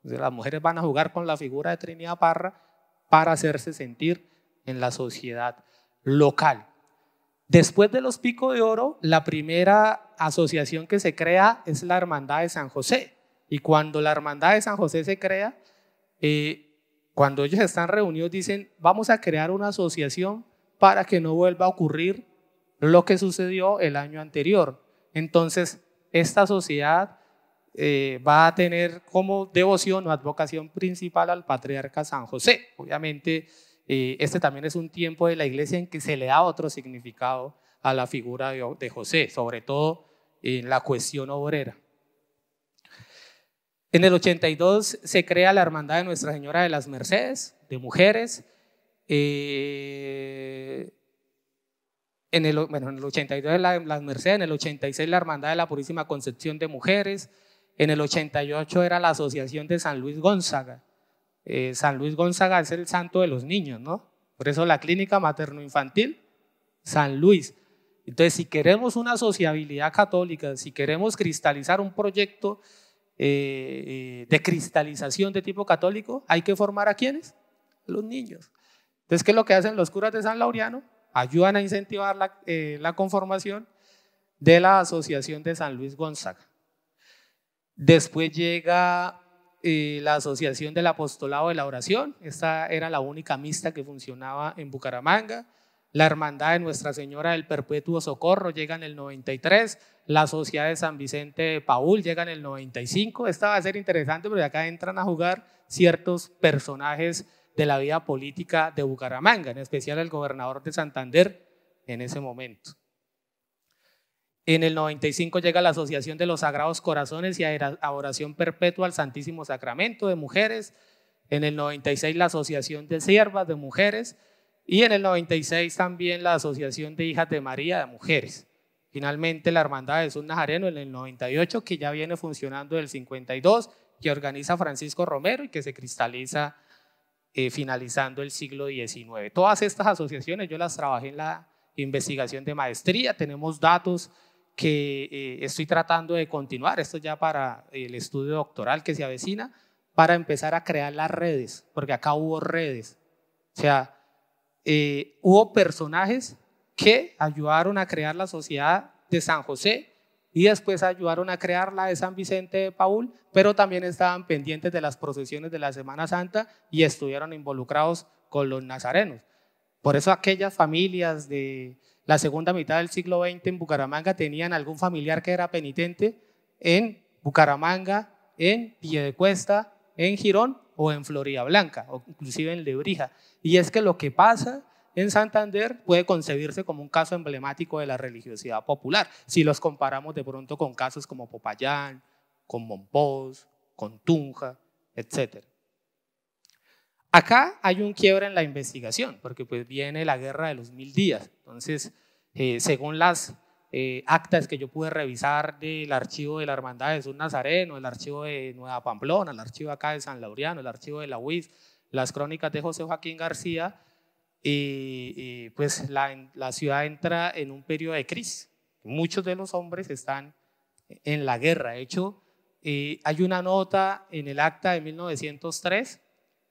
las mujeres van a jugar con la figura de Trinidad Parra para hacerse sentir en la sociedad local. Después de los Picos de Oro, la primera asociación que se crea es la Hermandad de San José. Y cuando la Hermandad de San José se crea, eh, cuando ellos están reunidos dicen, vamos a crear una asociación para que no vuelva a ocurrir lo que sucedió el año anterior. Entonces, esta sociedad eh, va a tener como devoción o advocación principal al patriarca San José. Obviamente, eh, este también es un tiempo de la iglesia en que se le da otro significado a la figura de, José, sobre todo en la cuestión obrera. En el 82 se crea la Hermandad de Nuestra Señora de las Mercedes, de mujeres. Eh, en el, bueno, en 82 la, las Mercedes, en el 86 la Hermandad de la Purísima Concepción de Mujeres, en el 88 era la Asociación de San Luis Gonzaga. Eh, San Luis Gonzaga es el santo de los niños, ¿no? Por eso la clínica materno-infantil, San Luis. Entonces, si queremos una sociabilidad católica, si queremos cristalizar un proyecto eh, eh, de cristalización de tipo católico, hay que formar a quienes los niños. Entonces, ¿qué es lo que hacen los curas de San Laureano? ayudan a incentivar eh, la, conformación de la Asociación de San Luis Gonzaga. Después llega eh, la Asociación del Apostolado de la Oración, esta era la única mixta que funcionaba en Bucaramanga. La Hermandad de Nuestra Señora del Perpetuo Socorro llega en el 93, la Sociedad de San Vicente de Paul llega en el 95. Esta va a ser interesante porque acá entran a jugar ciertos personajes de la vida política de Bucaramanga, en especial el gobernador de Santander en ese momento. En el 95 llega la Asociación de los Sagrados Corazones y Adoración Perpetua al Santísimo Sacramento de Mujeres. En el 96 la Asociación de Siervas de Mujeres. Y en el 96 también la Asociación de Hijas de María de Mujeres. Finalmente la Hermandad de Jesús Nazareno en el 98, que ya viene funcionando el 52, que organiza Francisco Romero y que se cristaliza eh, finalizando el siglo XIX. Todas estas asociaciones yo las trabajé en la investigación de maestría, tenemos datos que eh, estoy tratando de continuar, esto ya para el estudio doctoral que se avecina, para empezar a crear las redes, porque acá hubo redes. O sea, eh, hubo personajes que ayudaron a crear la sociedad de San José y después ayudaron a crear la de San Vicente de Paul, pero también estaban pendientes de las procesiones de la Semana Santa y estuvieron involucrados con los nazarenos. Por eso aquellas familias de la segunda mitad del siglo XX en Bucaramanga tenían algún familiar que era penitente en Bucaramanga, en Piedecuesta, en Girón o en Florida Blanca, o inclusive en Lebrija. Y es que lo que pasa en Santander puede concebirse como un caso emblemático de la religiosidad popular, si los comparamos de pronto con casos como Popayán, con Mompós, con Tunja, etc. Acá hay un quiebre en la investigación, porque pues viene la guerra de los mil días. Entonces, eh, según las eh, actas que yo pude revisar del archivo de la Hermandad de San Nazareno, el archivo de Nueva Pamplona, el archivo acá de San Laureano, el archivo de la UIS, las crónicas de José Joaquín García, y, pues la, la ciudad entra en un periodo de crisis. Muchos de los hombres están en la guerra. De hecho, eh, hay una nota en el acta de 1903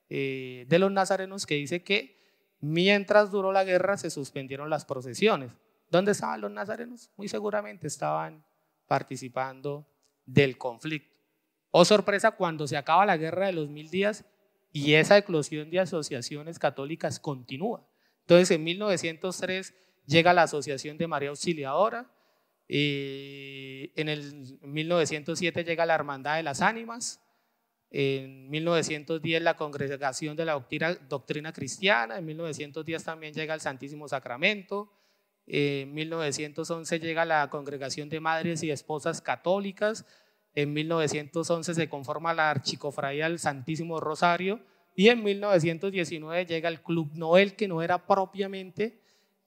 eh, de los nazarenos que dice que mientras duró la guerra se suspendieron las procesiones. ¿Dónde estaban los nazarenos? Muy seguramente estaban participando del conflicto. Oh sorpresa, cuando se acaba la guerra de los mil días, y esa eclosión de asociaciones católicas continúa. Entonces, en 1903 llega la Asociación de María Auxiliadora, eh, en el 1907 llega la Hermandad de las Ánimas, en 1910 la Congregación de la Doctrina, Doctrina Cristiana, en 1910 también llega el Santísimo Sacramento, en 1911 llega la Congregación de Madres y Esposas Católicas, en 1911 se conforma la Archicofradía del Santísimo Rosario y en 1919 llega el Club Noel, que no era propiamente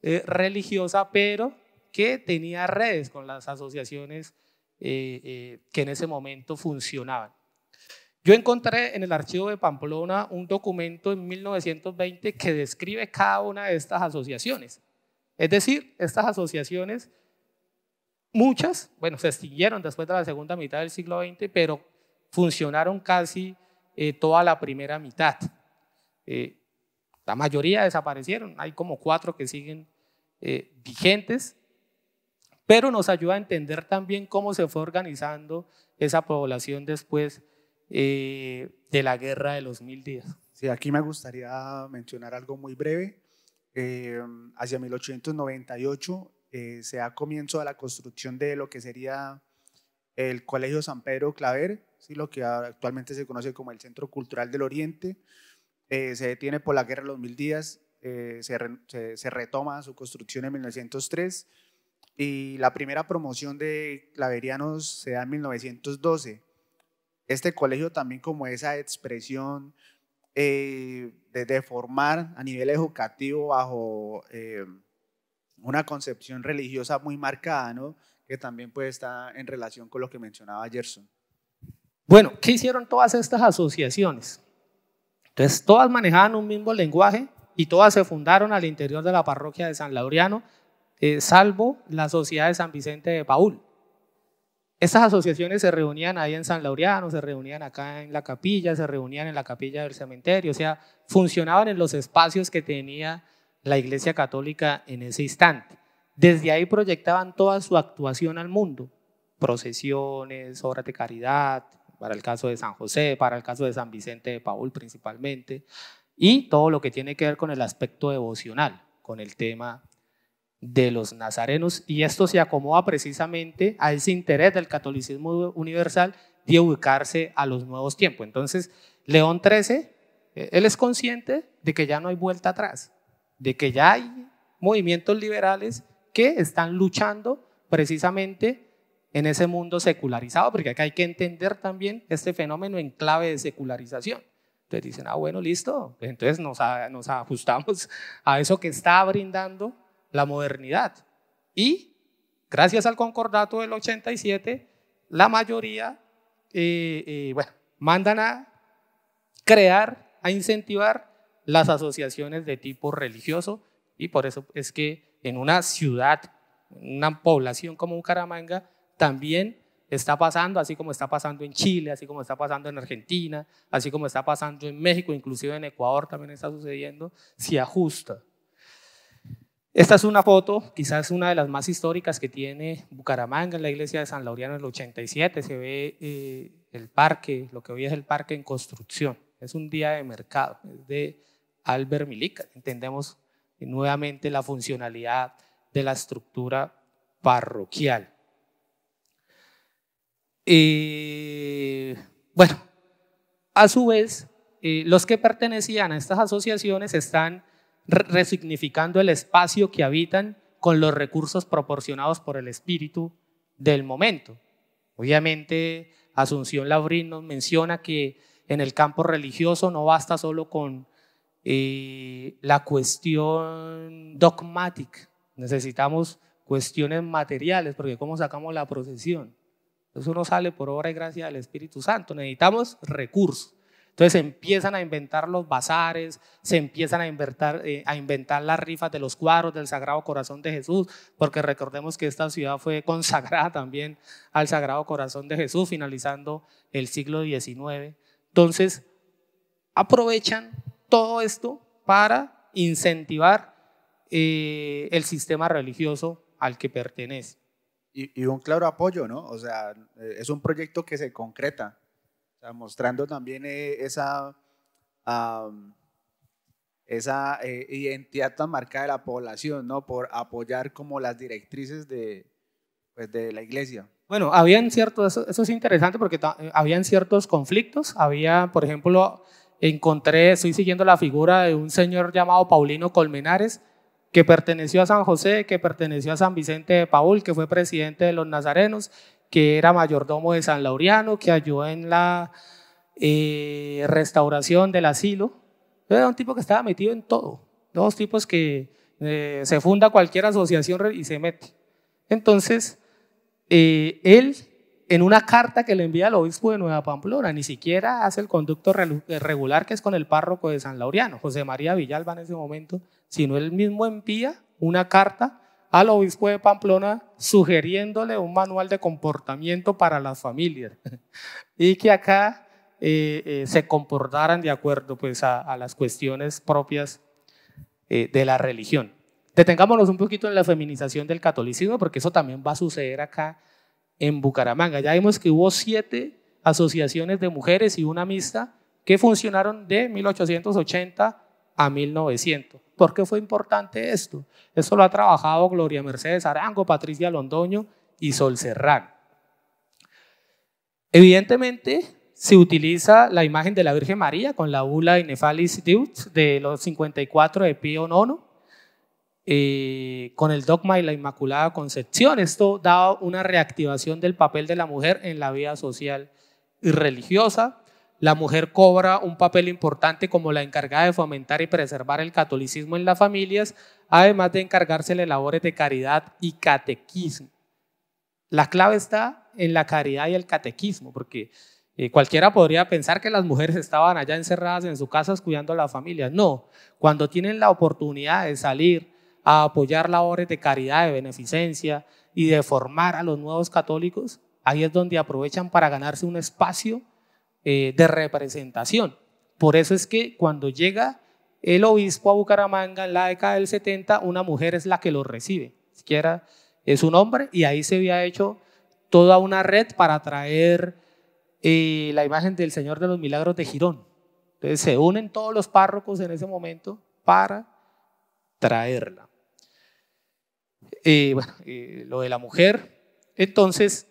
eh, religiosa, pero que tenía redes con las asociaciones eh, eh, que en ese momento funcionaban. Yo encontré en el archivo de Pamplona un documento en 1920 que describe cada una de estas asociaciones. Es decir, estas asociaciones Muchas, bueno, se extinguieron después de la segunda mitad del siglo XX, pero funcionaron casi eh, toda la primera mitad. Eh, la mayoría desaparecieron, hay como cuatro que siguen eh, vigentes, pero nos ayuda a entender también cómo se fue organizando esa población después de la guerra de los mil días. Sí, aquí me gustaría mencionar algo muy breve. hacia 1898 eh, se da comienzo a la construcción de lo que sería el Colegio San Pedro Claver, si lo que actualmente se conoce como el Centro Cultural del Oriente. Eh, se detiene por la Guerra de los Mil Días, eh, se, retoma su construcción en 1903 y la primera promoción de claverianos se da en 1912. Este colegio también como esa expresión de, formar a nivel educativo bajo una concepción religiosa muy marcada, que también puede estar en relación con lo que mencionaba Gerson. Bueno, ¿qué hicieron todas estas asociaciones? Entonces, todas manejaban un mismo lenguaje y todas se fundaron al interior de la parroquia de San Laureano, eh, salvo la Sociedad de San Vicente de Paul. Estas asociaciones se reunían ahí en San Laureano, se reunían acá en la capilla, se reunían en la capilla del cementerio, o sea, funcionaban en los espacios que tenía la Iglesia Católica en ese instante. Desde ahí proyectaban toda su actuación al mundo, procesiones, obras de caridad, para el caso de San José, para el caso de San Vicente de Paul principalmente, y todo lo que tiene que ver con el aspecto devocional, con el tema de los nazarenos, y esto se acomoda precisamente a ese interés del catolicismo universal de ubicarse a los nuevos tiempos. Entonces, León XIII, eh, él es consciente de que ya no hay vuelta atrás, de que ya hay movimientos liberales que están luchando precisamente en ese mundo secularizado, porque acá hay que entender también este fenómeno en clave de secularización. Entonces dicen, ah, bueno, listo, entonces nos, ajustamos a eso que está brindando la modernidad. Y gracias al concordato del 87, la mayoría, eh, eh, bueno, mandan a crear, a incentivar las asociaciones de tipo religioso y por eso es que en una ciudad, una población como Bucaramanga, también está pasando, así como está pasando en Chile, así como está pasando en Argentina, así como está pasando en México, inclusive en Ecuador también está sucediendo, se ajusta. Esta es una foto, quizás una de las más históricas que tiene Bucaramanga, en la iglesia de San Laureano el 87, se ve eh, el parque, lo que hoy es el parque en construcción, es un día de mercado, es de alber Milik. Entendemos nuevamente la funcionalidad de la estructura parroquial. Eh, bueno, a su vez, eh, los que pertenecían a estas asociaciones están resignificando el espacio que habitan con los recursos proporcionados por el espíritu del momento. Obviamente, Asunción Labrín nos menciona que en el campo religioso no basta solo con y eh, la cuestión dogmática. Necesitamos cuestiones materiales, porque ¿cómo sacamos la procesión? Eso no sale por obra y gracia del Espíritu Santo. Necesitamos recursos. Entonces empiezan a inventar los bazares, se empiezan a inventar, eh, a inventar las rifas de los cuadros del Sagrado Corazón de Jesús, porque recordemos que esta ciudad fue consagrada también al Sagrado Corazón de Jesús, finalizando el siglo XIX. Entonces aprovechan todo esto para incentivar eh, el sistema religioso al que pertenece. Y, un claro apoyo, ¿no? O sea, eh, es un proyecto que se concreta, mostrando también eh, esa, identidad tan marcada de la población, ¿no? Por apoyar como las directrices de, pues, la iglesia. Bueno, habían ciertos, eso es interesante porque habían ciertos conflictos, había, por ejemplo, encontré, estoy siguiendo la figura de un señor llamado Paulino Colmenares, que perteneció a San José, que perteneció a San Vicente de Paul, que fue presidente de los Nazarenos, que era mayordomo de San Laureano, que ayudó en la eh, restauración del asilo. Era un tipo que estaba metido en todo. Dos tipos que eh, se funda cualquier asociación y se mete. Entonces, eh, él en una carta que le envía al obispo de Nueva Pamplona, ni siquiera hace el conducto eh, regular que es con el párroco de San Laureano, José María Villalba en ese momento, sino él mismo envía una carta al obispo de Pamplona sugiriéndole un manual de comportamiento para las familias y que acá eh, eh, se comportaran de acuerdo pues, a, las cuestiones propias de la religión. Detengámonos un poquito en la feminización del catolicismo, porque eso también va a suceder acá en Bucaramanga. Ya vimos que hubo siete asociaciones de mujeres y una mixta que funcionaron de 1880 a 1900. ¿Por qué fue importante esto? Esto lo ha trabajado Gloria Mercedes Arango, Patricia Londoño y Sol Serrano. Evidentemente, se utiliza la imagen de la Virgen María con la bula Nefalis Deus de los 54 de Pío IX eh, con el dogma y la Inmaculada Concepción. Esto da una reactivación del papel de la mujer en la vida social y religiosa. La mujer cobra un papel importante como la encargada de fomentar y preservar el catolicismo en las familias, además de encargarse de labores de caridad y catequismo. La clave está en la caridad y el catequismo, porque eh, cualquiera podría pensar que las mujeres estaban allá encerradas en sus casas cuidando a las familias. No, cuando tienen la oportunidad de salir a apoyar labores de caridad, de beneficencia y de formar a los nuevos católicos, ahí es donde aprovechan para ganarse un espacio eh, de representación. Por eso es que cuando llega el obispo a Bucaramanga en la década del 70, una mujer es la que lo recibe, siquiera es un hombre, y ahí se había hecho toda una red para traer eh, la imagen del Señor de los Milagros de Girón. Entonces se unen todos los párrocos en ese momento para traerla. lo de la mujer. Entonces,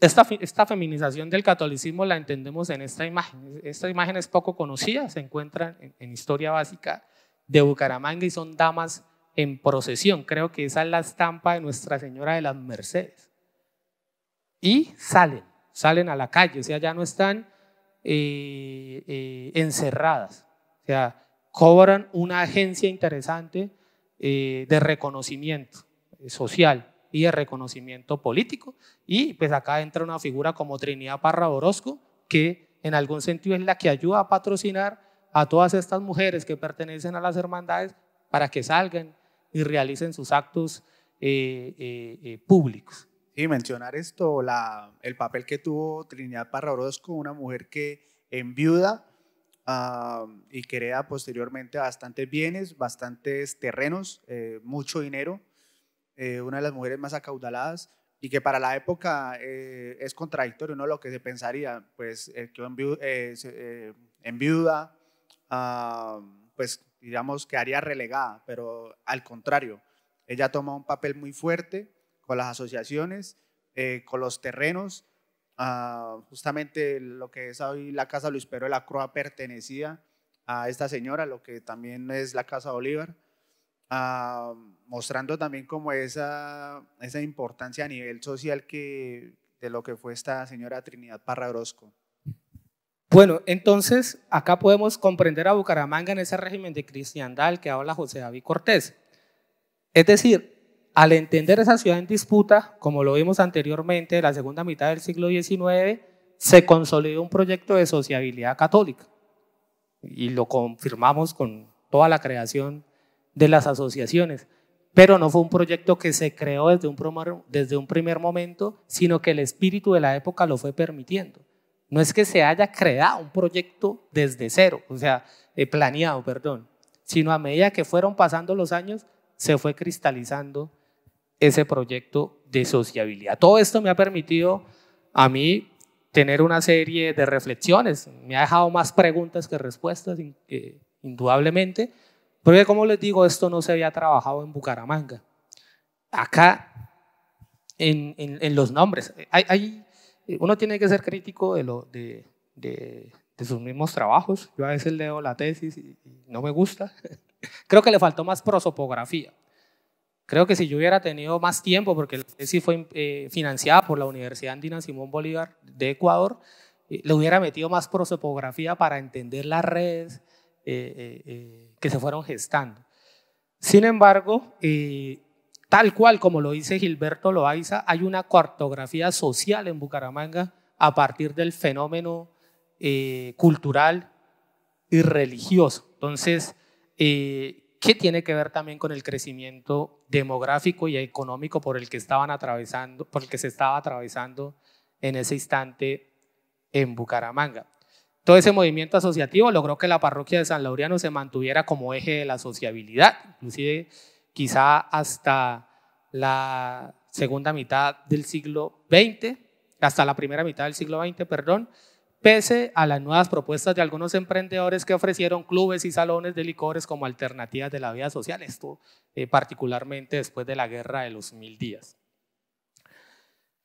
esta, feminización del catolicismo la entendemos en esta imagen. Esta imagen es poco conocida, se encuentra en, historia básica de Bucaramanga y son damas en procesión. Creo que esa es la estampa de Nuestra Señora de las Mercedes. Y salen, salen a la calle, o sea, ya no están eh, eh, encerradas. O sea, cobran una agencia interesante eh, de reconocimiento eh, social y de reconocimiento político. Y pues acá entra una figura como Trinidad Parra Orozco, que en algún sentido es la que ayuda a patrocinar a todas estas mujeres que pertenecen a las hermandades para que salgan y realicen sus actos eh, públicos. Y mencionar esto, el papel que tuvo Trinidad Parra Orozco, una mujer que en viuda Ah, y crea posteriormente bastantes bienes, bastantes terrenos, eh, mucho dinero, eh, una de las mujeres más acaudaladas y que para la época eh, es contradictorio, ¿no? Lo que se pensaría, pues, que en viuda, ah, pues, digamos, quedaría relegada, pero al contrario, ella toma un papel muy fuerte con las asociaciones, con los terrenos, justamente lo que es hoy la Casa Luis Pedro de la Croa pertenecía a esta señora, lo que también es la Casa Bolívar, ah, mostrando también como esa, esa importancia a nivel social que, de lo que fue esta señora Trinidad Parra Orozco. Bueno, entonces acá podemos comprender a Bucaramanga en ese régimen de cristiandad que habla José David Cortés. Es decir, al entender esa ciudad en disputa, como lo vimos anteriormente, de la segunda mitad del siglo XIX, se consolidó un proyecto de sociabilidad católica. Y lo confirmamos con toda la creación de las asociaciones. Pero no fue un proyecto que se creó desde un, primer, momento, sino que el espíritu de la época lo fue permitiendo. No es que se haya creado un proyecto desde cero, o sea, eh, planeado, perdón, sino a medida que fueron pasando los años, se fue cristalizando ese proyecto de sociabilidad. Todo esto me ha permitido a mí tener una serie de reflexiones, me ha dejado más preguntas que respuestas, indudablemente, porque como les digo, esto no se había trabajado en Bucaramanga. Acá, en, en, los nombres, hay, uno tiene que ser crítico de, lo, de, sus mismos trabajos. Yo a veces leo la tesis y no me gusta. Creo que le faltó más prosopografía. Creo que si yo hubiera tenido más tiempo, porque la tesis fue eh, financiada por la Universidad Andina Simón Bolívar de Ecuador, eh, le hubiera metido más prosopografía para entender las redes eh, que se fueron gestando. Sin embargo, tal cual como lo dice Gilberto Loaiza, hay una cartografía social en Bucaramanga a partir del fenómeno cultural y religioso. Entonces, que tiene que ver también con el crecimiento demográfico y económico por el que estaban atravesando, por que se estaba atravesando en ese instante en Bucaramanga. Todo ese movimiento asociativo logró que la parroquia de San Laureano se mantuviera como eje de la sociabilidad, inclusive quizá hasta la segunda mitad del siglo XX, hasta la primera mitad del siglo XX, perdón, pese a las nuevas propuestas de algunos emprendedores que ofrecieron clubes y salones de licores como alternativas de la vida social, esto eh, particularmente después de la guerra de los mil días.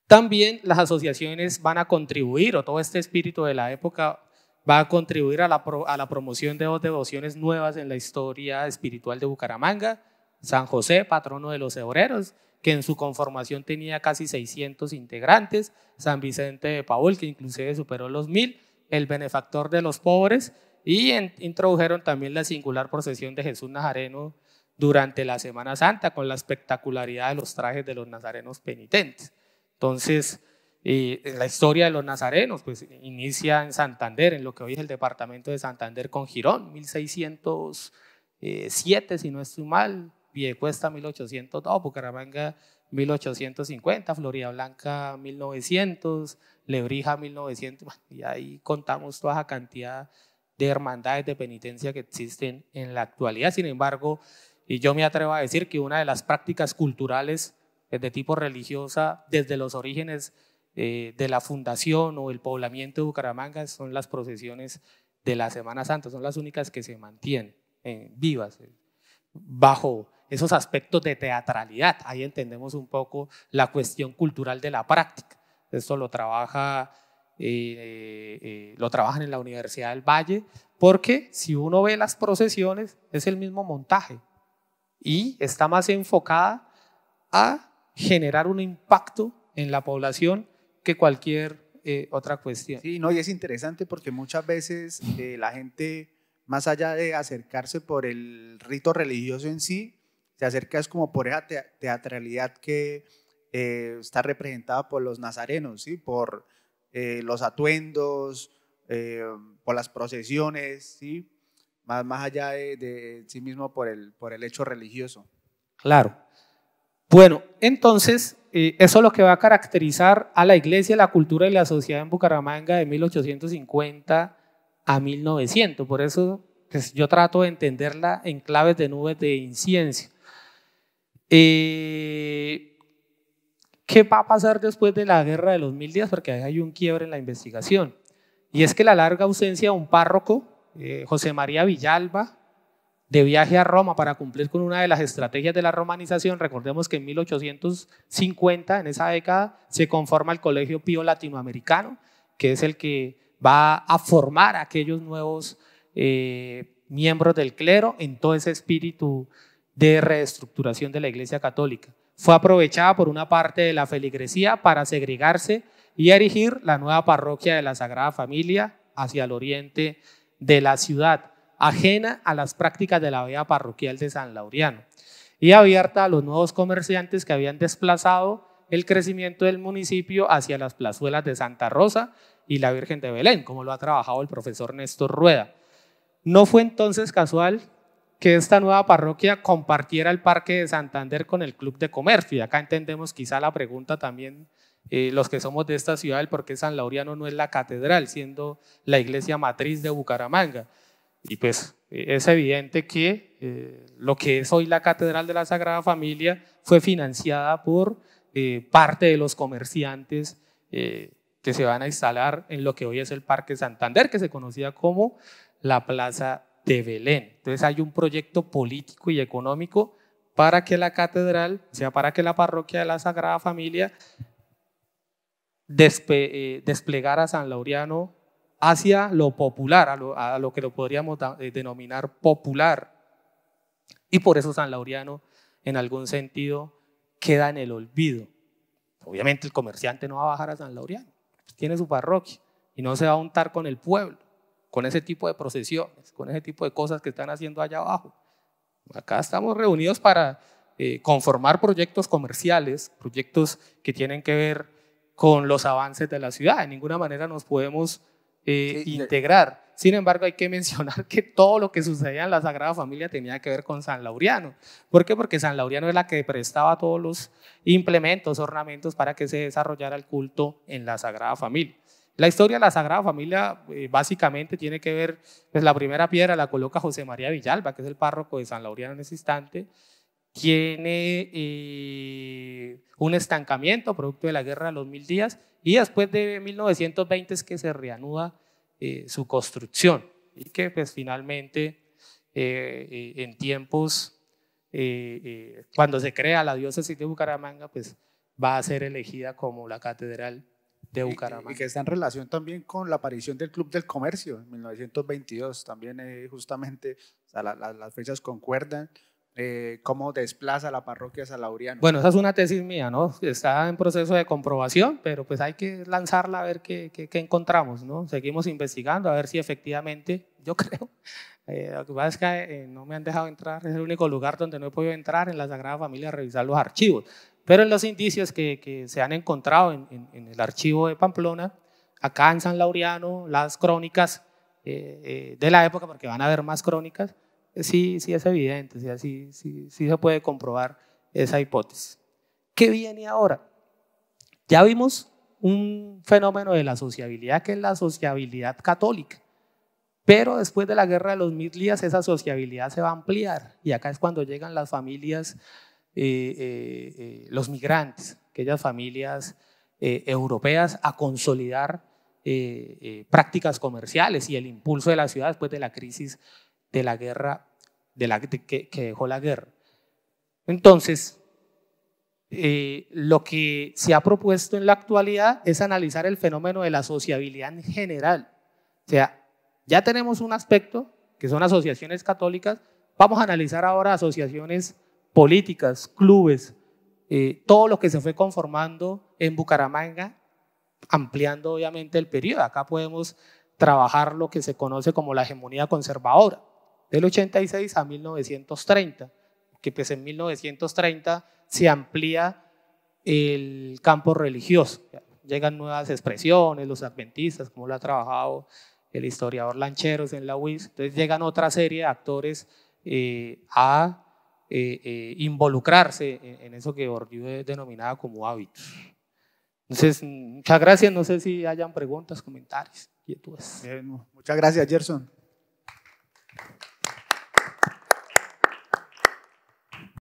También las asociaciones van a contribuir, o todo este espíritu de la época va a contribuir a la, a la promoción de dos devociones nuevas en la historia espiritual de Bucaramanga, San José, patrono de los obreros, que en su conformación tenía casi 600 integrantes, San Vicente de Paul, que inclusive superó los mil, el benefactor de los pobres, y introdujeron también la singular procesión de Jesús Nazareno durante la Semana Santa con la espectacularidad de los trajes de los nazarenos penitentes. Entonces, eh, la historia de los nazarenos pues inicia en Santander, en lo que hoy es el departamento de Santander con Girón, 1607, eh, si no estoy mal, 1.800, 1800, Bucaramanga 1850, Florida Blanca 1900, Lebrija 1900, y ahí contamos toda esa cantidad de hermandades de penitencia que existen en la actualidad. Sin embargo, y yo me atrevo a decir que una de las prácticas culturales eh, de tipo religiosa desde los orígenes eh, de la fundación o el poblamiento de Bucaramanga son las procesiones de la Semana Santa, son las únicas que se mantienen eh, vivas bajo esos aspectos de teatralidad. Ahí entendemos un poco la cuestión cultural de la práctica. Esto lo trabaja eh, eh, eh, lo trabajan en la Universidad del Valle, porque si uno ve las procesiones es el mismo montaje y está más enfocada a generar un impacto en la población que cualquier otra cuestión. Sí, no, y es interesante porque muchas veces la gente, más allá de acercarse por el rito religioso en sí, se acerca es como por esa teatralidad que eh, está representada por los nazarenos, ¿sí? por eh, los atuendos, eh, por las procesiones, ¿sí? más, más allá de, sí mismo por el, por el hecho religioso. Claro. Bueno, entonces, eso es lo que va a caracterizar a la iglesia, la cultura y la sociedad en Bucaramanga de 1850 a 1900. Por eso pues, yo trato de entenderla en claves de nubes de inciencia. Eh, ¿Qué va a pasar después de la guerra de los mil días? Porque ahí hay un quiebre en la investigación. Y es que la larga ausencia de un párroco, eh, José María Villalba, de viaje a Roma para cumplir con una de las estrategias de la romanización. Recordemos que en 1850, en esa década, se conforma el Colegio Pío Latinoamericano, que es el que va a formar a aquellos nuevos eh, miembros del clero en todo ese espíritu de reestructuración de la Iglesia Católica. Fue aprovechada por una parte de la feligresía para segregarse y erigir la nueva parroquia de la Sagrada Familia hacia el oriente de la ciudad, ajena a las prácticas de la vía parroquial de San Laureano y abierta a los nuevos comerciantes que habían desplazado el crecimiento del municipio hacia las plazuelas de Santa Rosa y la Virgen de Belén, como lo ha trabajado el profesor Néstor Rueda. No fue entonces casual que esta nueva parroquia compartiera el Parque de Santander con el Club de Comercio. Y acá entendemos quizá la pregunta también, eh, los que somos de esta ciudad, el por qué San Laureano no es la catedral, siendo la iglesia matriz de Bucaramanga. Y pues eh, es evidente que eh, lo que es hoy la Catedral de la Sagrada Familia fue financiada por parte de los comerciantes que se van a instalar en lo que hoy es el Parque Santander, que se conocía como la Plaza de Belén. Entonces hay un proyecto político y económico para que la catedral, o sea, para que la parroquia de la Sagrada Familia eh, desplegara a San Laureano hacia lo popular, a lo, que lo podríamos eh, denominar popular. Y por eso San Laureano, en algún sentido, queda en el olvido. Obviamente el comerciante no va a bajar a San Laureano, tiene su parroquia y no se va a untar con el pueblo con ese tipo de procesiones, con ese tipo de cosas que están haciendo allá abajo. Acá estamos reunidos para eh, conformar proyectos comerciales, proyectos que tienen que ver con los avances de la ciudad. De ninguna manera nos podemos eh, integrar. Sin embargo, hay que mencionar que todo lo que sucedía en la Sagrada Familia tenía que ver con San Laureano. ¿Por qué? Porque San Laureano es la que prestaba todos los implementos, ornamentos para que se desarrollara el culto en la Sagrada Familia. La historia de la Sagrada Familia eh, básicamente tiene que ver, pues la primera piedra la coloca José María Villalba, que es el párroco de San Laureano en ese instante. Tiene eh, un estancamiento producto de la Guerra de los Mil Días y después de 1920 es que se reanuda eh, su construcción y que pues finalmente en tiempos, cuando se crea la diócesis de Bucaramanga, pues va a ser elegida como la catedral y, que está en relación también con la aparición del Club del Comercio en 1922. También eh, justamente las fechas concuerdan. Eh, cómo desplaza la parroquia salauriana. Bueno, esa es una tesis mía, ¿no? Está en proceso de comprobación, pero pues hay que lanzarla a ver qué, encontramos, ¿no? Seguimos investigando a ver si efectivamente, yo creo, eh, lo que pasa es que no me han dejado entrar, es el único lugar donde no he podido entrar en la Sagrada Familia a revisar los archivos. Pero en los indicios que, que se han encontrado en, en, el archivo de Pamplona, acá en San Laureano, las crónicas eh, eh, de la época, porque van a haber más crónicas, sí, sí es evidente, sí, sí, sí se puede comprobar esa hipótesis. ¿Qué viene ahora? Ya vimos un fenómeno de la sociabilidad que es la sociabilidad católica. Pero después de la guerra de los mil días, esa sociabilidad se va a ampliar. Y acá es cuando llegan las familias eh, eh, eh, los migrantes, aquellas familias europeas, a consolidar prácticas comerciales y el impulso de la ciudad después de la crisis de la guerra que, dejó la guerra. Entonces, lo que se ha propuesto en la actualidad es analizar el fenómeno de la sociabilidad en general. O sea, ya tenemos un aspecto que son asociaciones católicas, vamos a analizar ahora asociaciones políticas, clubes, eh, todo lo que se fue conformando en Bucaramanga, ampliando obviamente el periodo. Acá podemos trabajar lo que se conoce como la hegemonía conservadora, del 86 a 1930, que pues en 1930 se amplía el campo religioso. Llegan nuevas expresiones, los adventistas, como lo ha trabajado el historiador Lancheros en la UIS. Entonces llegan otra serie de actores eh, a eh, eh, involucrarse en, eso que Bourdieu denominaba como hábitos. Entonces, mm, muchas gracias. No sé si hayan preguntas, comentarios, muchas gracias, Gerson.